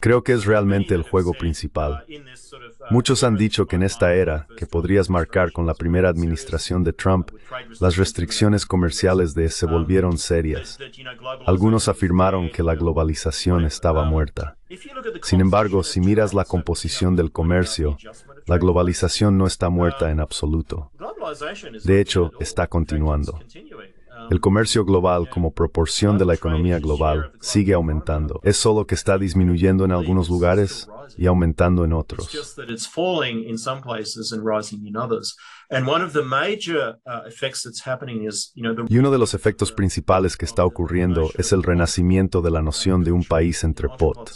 Creo que es realmente el juego uh, principal. Uh, Muchos han dicho que en esta era, que podrías marcar con la primera uh, administración de Trump, las restricciones comerciales de se um, volvieron serias. Algunos afirmaron que la globalización estaba um, muerta. Sin embargo, si miras la composición del comercio, la globalización no está muerta en absoluto. De hecho, está continuando. El comercio global como proporción de la economía global sigue aumentando. Es solo que está disminuyendo en algunos lugares y aumentando en otros. Y uno de los efectos principales que está ocurriendo es el renacimiento de la noción de un país entrepot.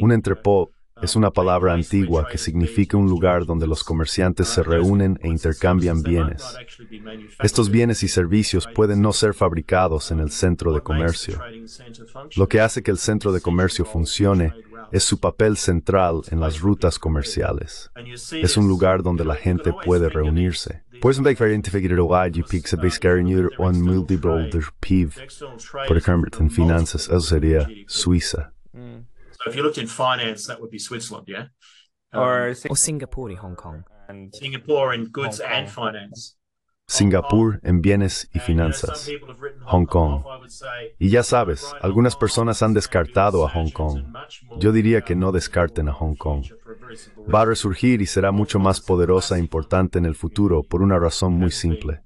Un entrepot es una palabra antigua que significa un lugar donde los comerciantes se reúnen e intercambian bienes. Estos bienes y servicios pueden no ser fabricados en el centro de comercio. Lo que hace que el centro de comercio funcione es su papel central en las rutas comerciales. Es un lugar donde la gente puede reunirse. Pues Por ejemplo, en finanzas, eso sería Suiza. Mm. So if you looked in finance, that would be Switzerland, um, Singapore y Hong Kong. Singapur um, en bienes y finanzas, Hong Kong. Y ya sabes, algunas personas han descartado a Hong Kong. Yo diría que no um, descarten a Hong Kong. Va a resurgir y será mucho más poderosa e importante en el futuro por una razón muy simple.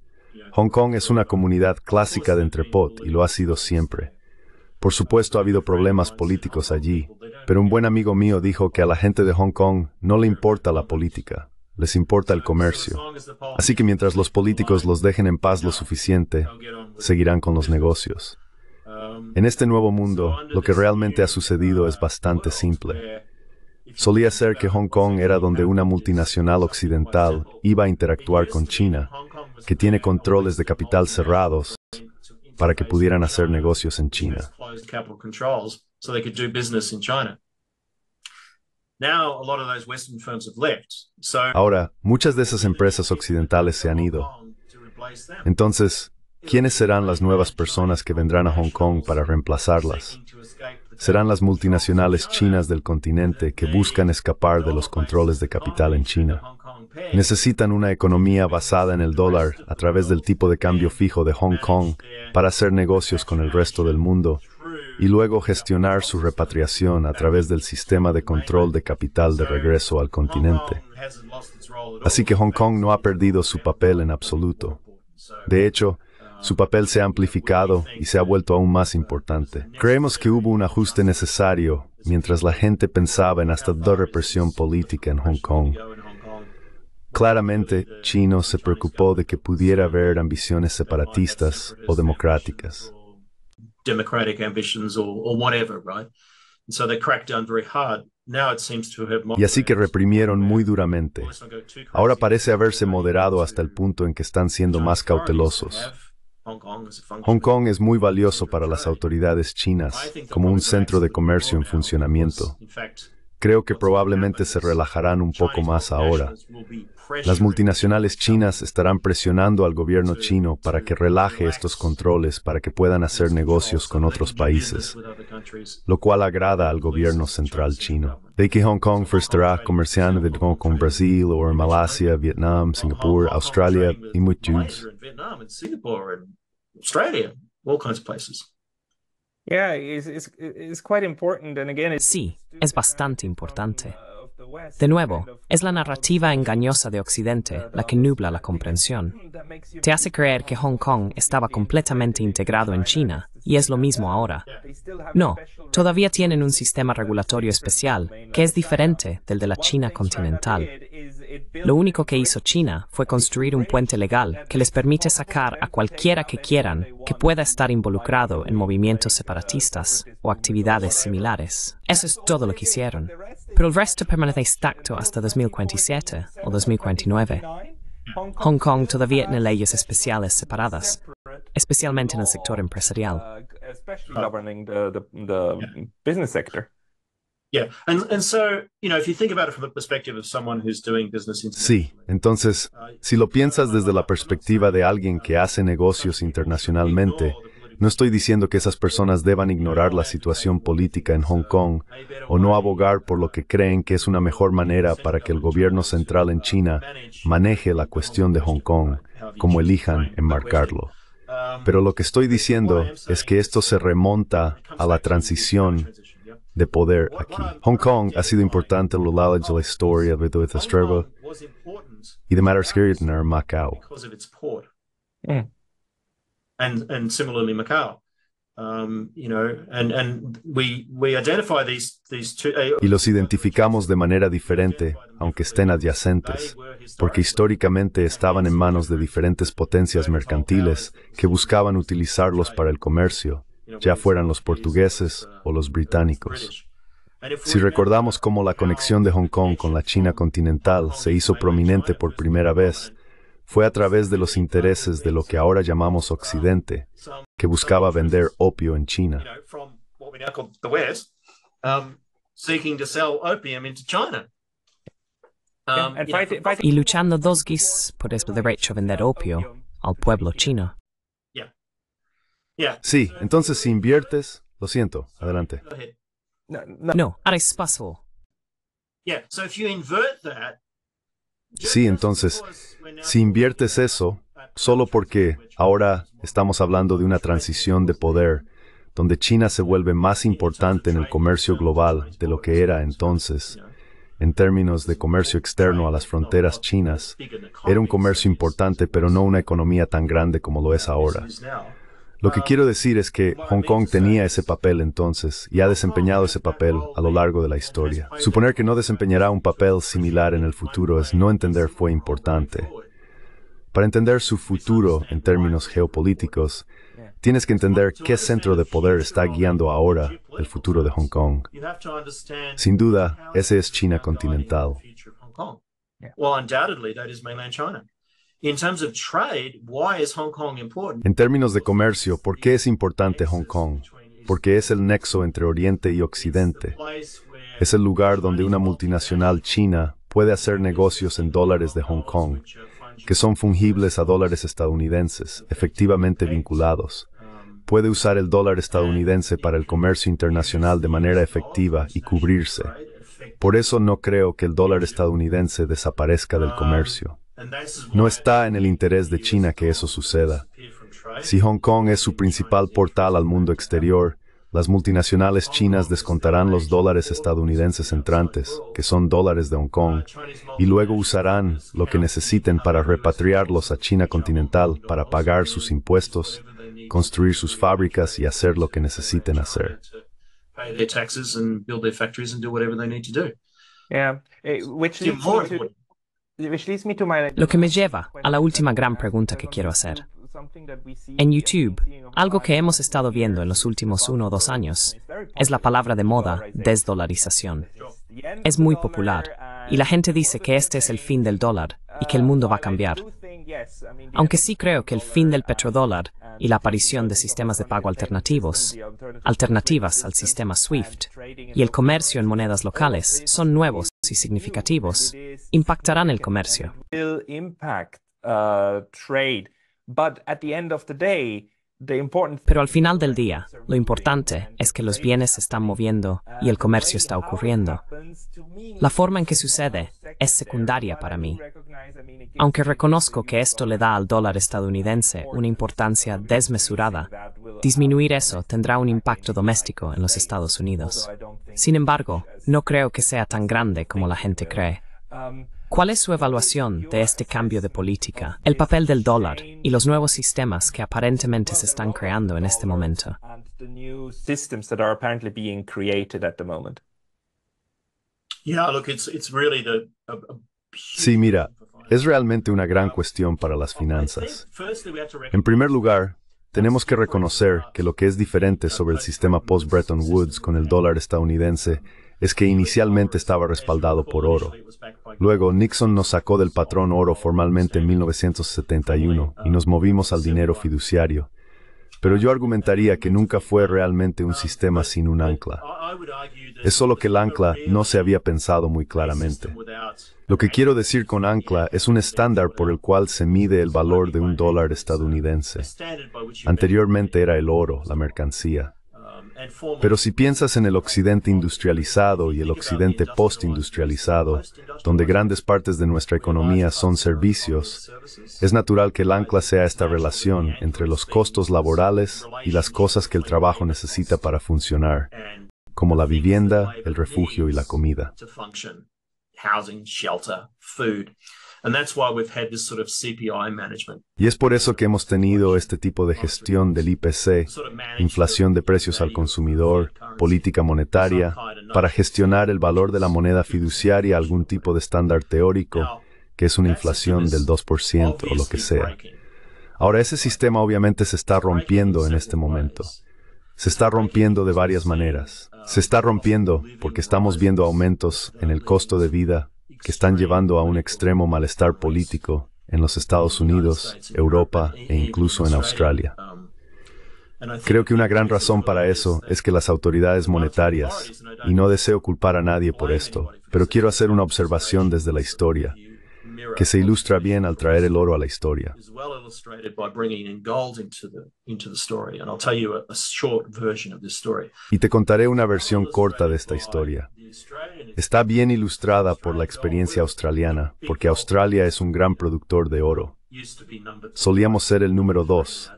Hong Kong es una comunidad clásica de entrepot y lo ha sido siempre. Por supuesto ha habido problemas políticos allí, pero un buen amigo mío dijo que a la gente de Hong Kong no le importa la política, les importa el comercio. Así que mientras los políticos los dejen en paz lo suficiente, seguirán con los negocios. En este nuevo mundo, lo que realmente ha sucedido es bastante simple. Solía ser que Hong Kong era donde una multinacional occidental iba a interactuar con China, que tiene controles de capital cerrados, para que pudieran hacer negocios en China. Ahora, muchas de esas empresas occidentales se han ido. Entonces, ¿quiénes serán las nuevas personas que vendrán a Hong Kong para reemplazarlas? Serán las multinacionales chinas del continente que buscan escapar de los controles de capital en China. Necesitan una economía basada en el dólar a través del tipo de cambio fijo de Hong Kong para hacer negocios con el resto del mundo y luego gestionar su repatriación a través del sistema de control de capital de regreso al continente. Así que Hong Kong no ha perdido su papel en absoluto. De hecho, su papel se ha amplificado y se ha vuelto aún más importante. Creemos que hubo un ajuste necesario mientras la gente pensaba en hasta dos represión política en Hong Kong Claramente, Chino se preocupó de que pudiera haber ambiciones separatistas o democráticas. Y así que reprimieron muy duramente. Ahora parece haberse moderado hasta el punto en que están siendo más cautelosos. Hong Kong es muy valioso para las autoridades chinas como un centro de comercio en funcionamiento. Creo que probablemente se relajarán un poco más ahora, las multinacionales chinas estarán presionando al gobierno chino para que relaje estos controles para que puedan hacer negocios con otros países, lo cual agrada al gobierno central chino. De que Hong Kong estará comerciando de Hong Kong Brasil o Malasia, Vietnam, Singapur, Australia y muchos. Sí, es bastante importante. De nuevo, es la narrativa engañosa de Occidente la que nubla la comprensión. Te hace creer que Hong Kong estaba completamente integrado en China y es lo mismo ahora. No, todavía tienen un sistema regulatorio especial que es diferente del de la China continental. Lo único que hizo China fue construir un puente legal que les permite sacar a cualquiera que quieran que pueda estar involucrado en movimientos separatistas o actividades similares. Eso es todo lo que hicieron. Pero el resto permanece intacto hasta 2047 o 2049. Hong Kong todavía tiene leyes especiales separadas, especialmente en el sector empresarial. Uh, sí, entonces, uh, si lo piensas desde la perspectiva de alguien uh, que hace negocios internacionalmente, no estoy diciendo que esas personas deban ignorar la situación política en Hong Kong o no abogar por lo que creen que es una mejor manera para que el gobierno central en China maneje la cuestión de Hong Kong, como elijan enmarcarlo. Pero lo que estoy diciendo es que esto se remonta a la transición de poder aquí. Hong Kong ha sido importante a lo de la historia de Vedueta Streba y de Matters Gardner, en Macao. Mm. y los identificamos de manera diferente, aunque estén adyacentes porque históricamente estaban en manos de diferentes potencias mercantiles que buscaban utilizarlos para el comercio, ya fueran los portugueses o los británicos. Si recordamos cómo la conexión de Hong Kong con la China continental se hizo prominente por primera vez, fue a través de los intereses de lo que ahora llamamos Occidente, que buscaba vender opio en China. Um, y luchando dos guis por el derecho a vender opio al pueblo chino. Sí, entonces si inviertes, lo siento, adelante. No, ahora es paso. Sí, entonces, si inviertes eso, solo porque ahora estamos hablando de una transición de poder, donde China se vuelve más importante en el comercio global de lo que era entonces, en términos de comercio externo a las fronteras chinas, era un comercio importante, pero no una economía tan grande como lo es ahora. Lo que quiero decir es que Hong Kong tenía ese papel entonces y ha desempeñado ese papel a lo largo de la historia. Suponer que no desempeñará un papel similar en el futuro es no entender fue importante. Para entender su futuro en términos geopolíticos, Tienes que entender qué centro de poder está guiando ahora el futuro de Hong Kong. Sin duda, ese es China continental. En términos de comercio, ¿por qué es importante Hong Kong? Porque es el nexo entre Oriente y Occidente. Es el lugar donde una multinacional china puede hacer negocios en dólares de Hong Kong que son fungibles a dólares estadounidenses, efectivamente vinculados. Puede usar el dólar estadounidense para el comercio internacional de manera efectiva y cubrirse. Por eso no creo que el dólar estadounidense desaparezca del comercio. No está en el interés de China que eso suceda. Si Hong Kong es su principal portal al mundo exterior, las multinacionales chinas descontarán los dólares estadounidenses entrantes, que son dólares de Hong Kong, y luego usarán lo que necesiten para repatriarlos a China continental para pagar sus impuestos, construir sus fábricas y hacer lo que necesiten hacer. Lo que me lleva a la última gran pregunta que quiero hacer. En YouTube, algo que hemos estado viendo en los últimos uno o dos años es la palabra de moda desdolarización. Es muy popular y la gente dice que este es el fin del dólar y que el uh, mundo va a cambiar. Aunque sí creo que el fin del petrodólar y la aparición de sistemas de pago alternativos, alternativas al sistema SWIFT y el comercio en monedas locales son nuevos y significativos, impactarán el comercio. Pero al final del día, lo importante es que los bienes se están moviendo y el comercio está ocurriendo. La forma en que sucede es secundaria para mí, aunque reconozco que esto le da al dólar estadounidense una importancia desmesurada. Disminuir eso tendrá un impacto doméstico en los Estados Unidos. Sin embargo, no creo que sea tan grande como la gente cree. Um, ¿Cuál es su evaluación de este cambio de política, el papel del dólar y los nuevos sistemas que aparentemente se están creando en este momento? Sí, mira, es realmente una gran cuestión para las finanzas. En primer lugar, tenemos que reconocer que lo que es diferente sobre el sistema post-Bretton Woods con el dólar estadounidense es que inicialmente estaba respaldado por oro. Luego, Nixon nos sacó del patrón oro formalmente en 1971 y nos movimos al dinero fiduciario. Pero yo argumentaría que nunca fue realmente un sistema sin un ancla. Es solo que el ancla no se había pensado muy claramente. Lo que quiero decir con ancla es un estándar por el cual se mide el valor de un dólar estadounidense. Anteriormente era el oro, la mercancía. Pero si piensas en el occidente industrializado y el occidente postindustrializado, donde grandes partes de nuestra economía son servicios, es natural que el ancla sea esta relación entre los costos laborales y las cosas que el trabajo necesita para funcionar, como la vivienda, el refugio y la comida. Y es por eso que hemos tenido este tipo de gestión del IPC, inflación de precios al consumidor, política monetaria, para gestionar el valor de la moneda fiduciaria a algún tipo de estándar teórico, que es una inflación del 2% o lo que sea. Ahora, ese sistema obviamente se está rompiendo en este momento. Uh, se está rompiendo de varias maneras. Se está rompiendo porque estamos viendo aumentos en el costo de vida que están llevando a un extremo malestar político en los Estados Unidos, Europa e incluso en Australia. Creo que una gran razón para eso es que las autoridades monetarias, y no deseo culpar a nadie por esto, pero quiero hacer una observación desde la historia, que se ilustra bien al traer el oro a la historia. Y te contaré una versión corta de esta historia. Está bien ilustrada por la experiencia australiana, porque Australia es un gran productor de oro. Solíamos ser el número dos.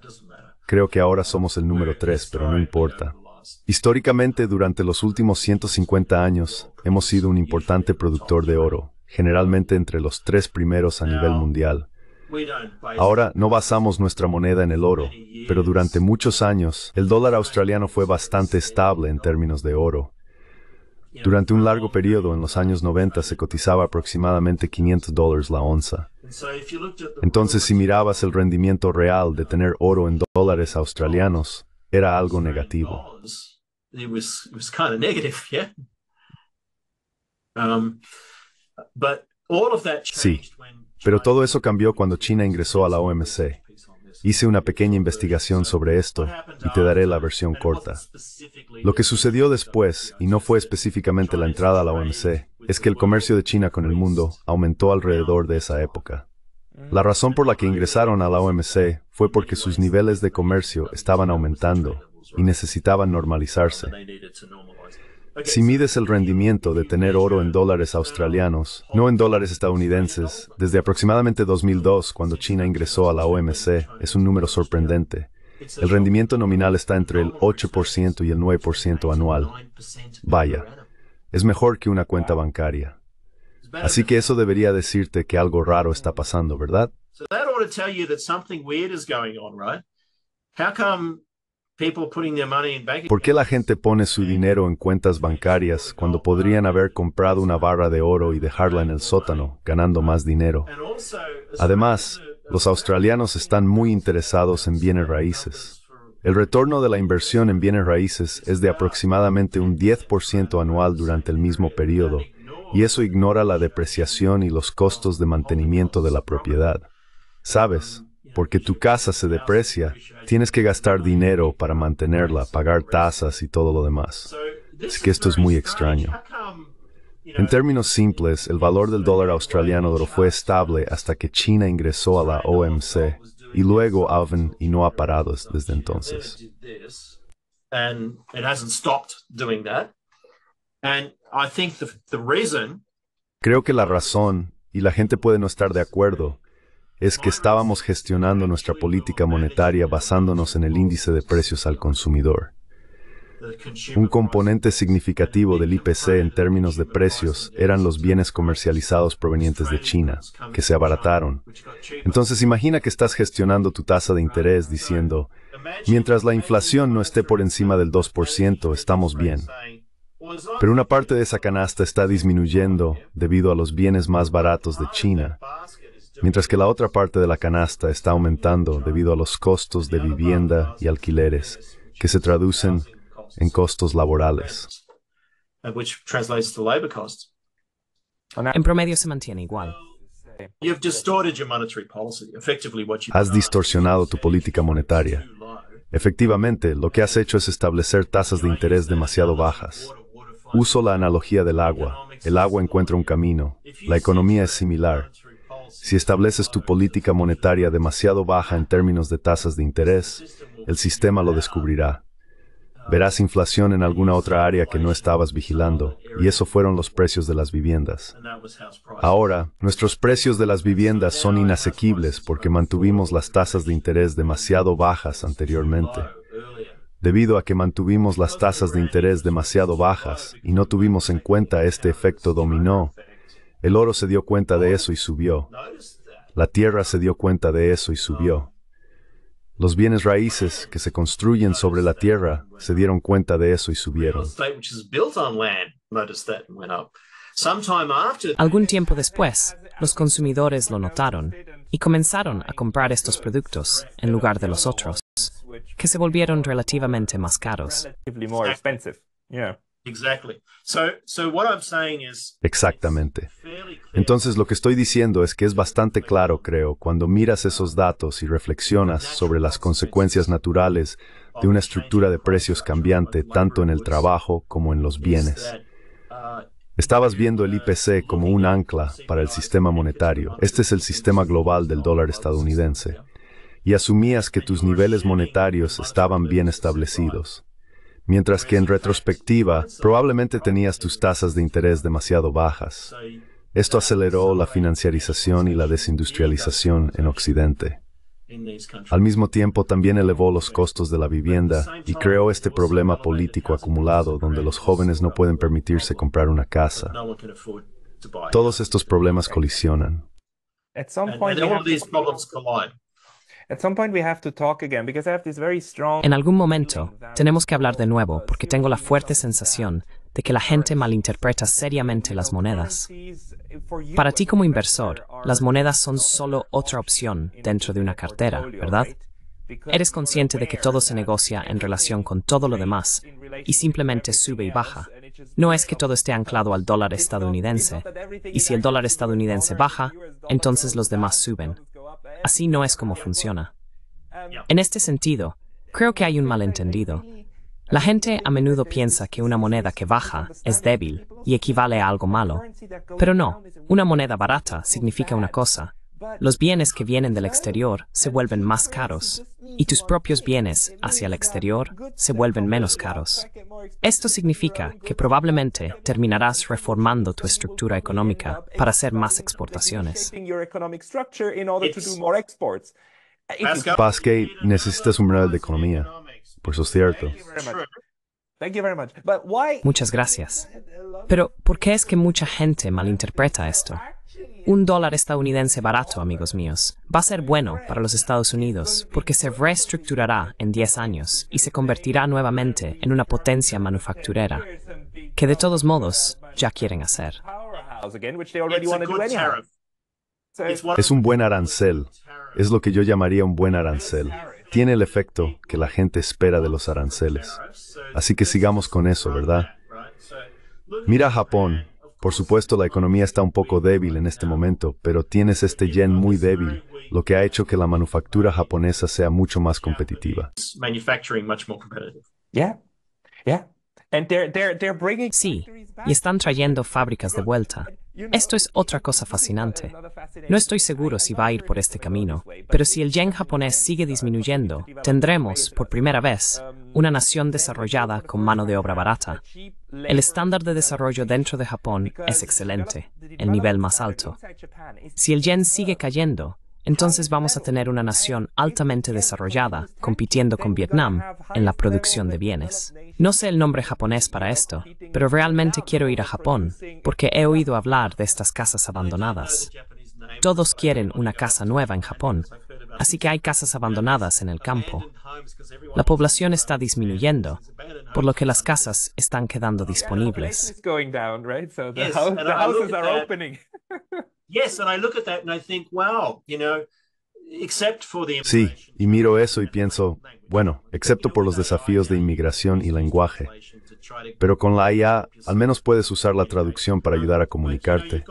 Creo que ahora somos el número tres, pero no importa. Históricamente, durante los últimos 150 años, hemos sido un importante productor de oro, generalmente entre los tres primeros a nivel mundial. Ahora no basamos nuestra moneda en el oro, pero durante muchos años el dólar australiano fue bastante estable en términos de oro, durante un largo periodo en los años 90 se cotizaba aproximadamente 500 dólares la onza. Entonces si mirabas el rendimiento real de tener oro en dólares australianos, era algo negativo. Sí, pero todo eso cambió cuando China ingresó a la OMC. Hice una pequeña investigación sobre esto y te daré la versión corta. Lo que sucedió después, y no fue específicamente la entrada a la OMC, es que el comercio de China con el mundo aumentó alrededor de esa época. La razón por la que ingresaron a la OMC fue porque sus niveles de comercio estaban aumentando y necesitaban normalizarse. Si mides el rendimiento de tener oro en dólares australianos, no en dólares estadounidenses, desde aproximadamente 2002, cuando China ingresó a la OMC, es un número sorprendente. El rendimiento nominal está entre el 8% y el 9% anual. Vaya, es mejor que una cuenta bancaria. Así que eso debería decirte que algo raro está pasando, ¿verdad? ¿Por qué la gente pone su dinero en cuentas bancarias cuando podrían haber comprado una barra de oro y dejarla en el sótano, ganando más dinero? Además, los australianos están muy interesados en bienes raíces. El retorno de la inversión en bienes raíces es de aproximadamente un 10% anual durante el mismo periodo, y eso ignora la depreciación y los costos de mantenimiento de la propiedad. Sabes, porque tu casa se deprecia, tienes que gastar dinero para mantenerla, pagar tasas y todo lo demás. Así que esto es muy extraño. En términos simples, el valor del dólar australiano lo fue estable hasta que China ingresó a la OMC y luego ha y no ha parado desde entonces. Creo que la razón, y la gente puede no estar de acuerdo, es que estábamos gestionando nuestra política monetaria basándonos en el índice de precios al consumidor. Un componente significativo del IPC en términos de precios eran los bienes comercializados provenientes de China, que se abarataron. Entonces imagina que estás gestionando tu tasa de interés diciendo, mientras la inflación no esté por encima del 2%, estamos bien. Pero una parte de esa canasta está disminuyendo debido a los bienes más baratos de China, mientras que la otra parte de la canasta está aumentando debido a los costos de vivienda y alquileres, que se traducen en costos laborales. En promedio se mantiene igual. Has distorsionado tu política monetaria. Efectivamente, lo que has hecho es establecer tasas de interés demasiado bajas. Uso la analogía del agua. El agua encuentra un camino. La economía es similar. Si estableces tu política monetaria demasiado baja en términos de tasas de interés, el sistema lo descubrirá. Verás inflación en alguna otra área que no estabas vigilando, y eso fueron los precios de las viviendas. Ahora, nuestros precios de las viviendas son inasequibles porque mantuvimos las tasas de interés demasiado bajas anteriormente. Debido a que mantuvimos las tasas de interés demasiado bajas y no tuvimos en cuenta este efecto dominó, el oro se dio cuenta de eso y subió. La tierra se dio cuenta de eso y subió. Los bienes raíces que se construyen sobre la tierra se dieron cuenta de eso y subieron. Algún tiempo después, los consumidores lo notaron y comenzaron a comprar estos productos en lugar de los otros, que se volvieron relativamente más caros. Exactamente. Entonces lo que estoy diciendo es que es bastante claro, creo, cuando miras esos datos y reflexionas sobre las consecuencias naturales de una estructura de precios cambiante tanto en el trabajo como en los bienes. Uh, Estabas viendo el uh, IPC como un ancla para el sistema monetario. Este es el sistema global del dólar estadounidense. Y asumías que tus niveles monetarios estaban bien establecidos mientras que en retrospectiva probablemente tenías tus tasas de interés demasiado bajas. Esto aceleró la financiarización y la desindustrialización en Occidente. Al mismo tiempo también elevó los costos de la vivienda y creó este problema político acumulado donde los jóvenes no pueden permitirse comprar una casa. Todos estos problemas colisionan. En algún momento tenemos que hablar de nuevo porque tengo la fuerte sensación de que la gente malinterpreta seriamente las monedas. Para ti como inversor, las monedas son solo otra opción dentro de una cartera, ¿verdad? Eres consciente de que todo se negocia en relación con todo lo demás y simplemente sube y baja. No es que todo esté anclado al dólar estadounidense, y si el dólar estadounidense baja, entonces los demás suben. Así no es como funciona. En este sentido, creo que hay un malentendido. La gente a menudo piensa que una moneda que baja es débil y equivale a algo malo. Pero no, una moneda barata significa una cosa los bienes que vienen del exterior se vuelven más caros y tus propios bienes hacia el exterior se vuelven menos caros. Esto significa que probablemente terminarás reformando tu estructura económica para hacer más exportaciones. Pascal, necesitas un manual de economía. Por pues eso es cierto. Muchas gracias. Pero, ¿por qué es que mucha gente malinterpreta esto? Un dólar estadounidense barato, amigos míos, va a ser bueno para los Estados Unidos porque se reestructurará en 10 años y se convertirá nuevamente en una potencia manufacturera, que de todos modos ya quieren hacer. Es un buen arancel. Es lo que yo llamaría un buen arancel. Tiene el efecto que la gente espera de los aranceles. Así que sigamos con eso, ¿verdad? Mira Japón, por supuesto, la economía está un poco débil en este momento, pero tienes este yen muy débil, lo que ha hecho que la manufactura japonesa sea mucho más competitiva. Sí, y están trayendo fábricas de vuelta. Esto es otra cosa fascinante. No estoy seguro si va a ir por este camino, pero si el yen japonés sigue disminuyendo, tendremos, por primera vez, um, una nación desarrollada con mano de obra barata. El estándar de desarrollo dentro de Japón es excelente, el nivel más alto. Si el yen sigue cayendo, entonces vamos a tener una nación altamente desarrollada compitiendo con Vietnam en la producción de bienes. No sé el nombre japonés para esto, pero realmente quiero ir a Japón porque he oído hablar de estas casas abandonadas. Todos quieren una casa nueva en Japón, así que hay casas abandonadas en el campo la población está disminuyendo, por lo que las casas están quedando disponibles. Sí, y miro eso y pienso, bueno, excepto por los desafíos de inmigración y lenguaje, pero con la IA al menos puedes usar la traducción para um, ayudar a comunicarte.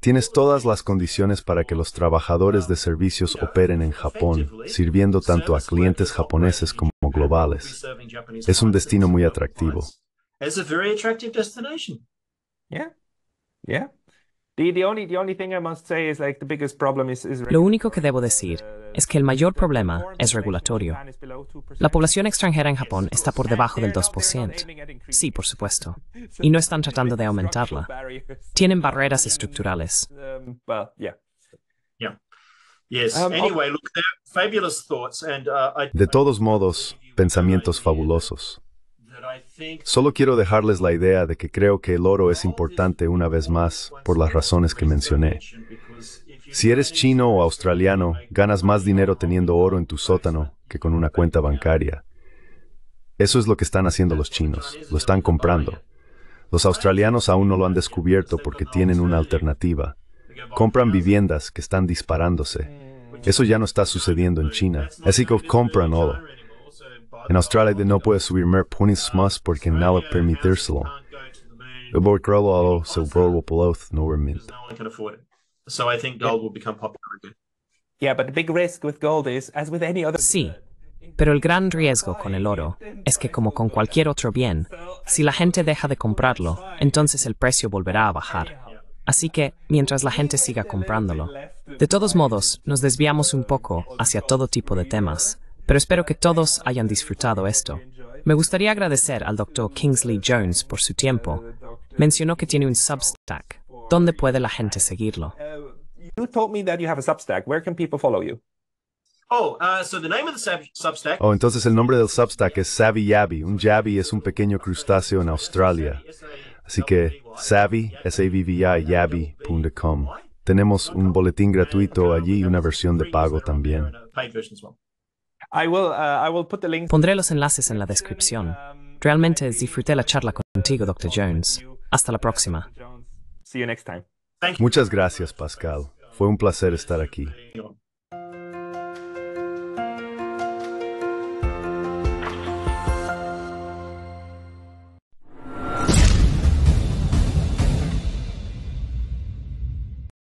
Tienes todas las condiciones para que los trabajadores de servicios operen en Japón, sirviendo tanto a clientes japoneses como globales. Es un destino muy atractivo. Lo único que debo decir es que el mayor problema es regulatorio. La población extranjera en Japón está por debajo del 2%. Sí, por supuesto. Y no están tratando de aumentarla. Tienen barreras estructurales. De todos modos, pensamientos fabulosos. Solo quiero dejarles la idea de que creo que el oro es importante una vez más por las razones que mencioné. Si eres chino o australiano, ganas más dinero teniendo oro en tu sótano que con una cuenta bancaria. Eso es lo que están haciendo los chinos, lo están comprando. Los australianos aún no lo han descubierto porque tienen una alternativa. Compran viviendas que están disparándose. Eso ya no está sucediendo en China, así que compran oro. En Australia no puedes subir ponies más porque no permitírselo. El no Sí, pero el gran riesgo con el oro es que como con cualquier otro bien, si la gente deja de comprarlo, entonces el precio volverá a bajar. Así que, mientras la gente siga comprándolo. De todos modos, nos desviamos un poco hacia todo tipo de temas, pero espero que todos hayan disfrutado esto. Me gustaría agradecer al doctor Kingsley Jones por su tiempo. Mencionó que tiene un Substack, ¿dónde puede la gente seguirlo you told me that you have a Substack. Where can people follow you? Oh, uh, so the name of the Substack. Oh, entonces el nombre del Substack es Savvy Yabby. Un Yabby es un pequeño crustáceo en Australia. Así que savvy, s a v v i yabby.com. Tenemos un boletín gratuito allí y una versión de pago también. Uh, Pondré los enlaces en la descripción. Realmente disfruté la charla contigo, Dr. Jones. Hasta la próxima. Muchas gracias, Pascal. Fue un placer estar aquí.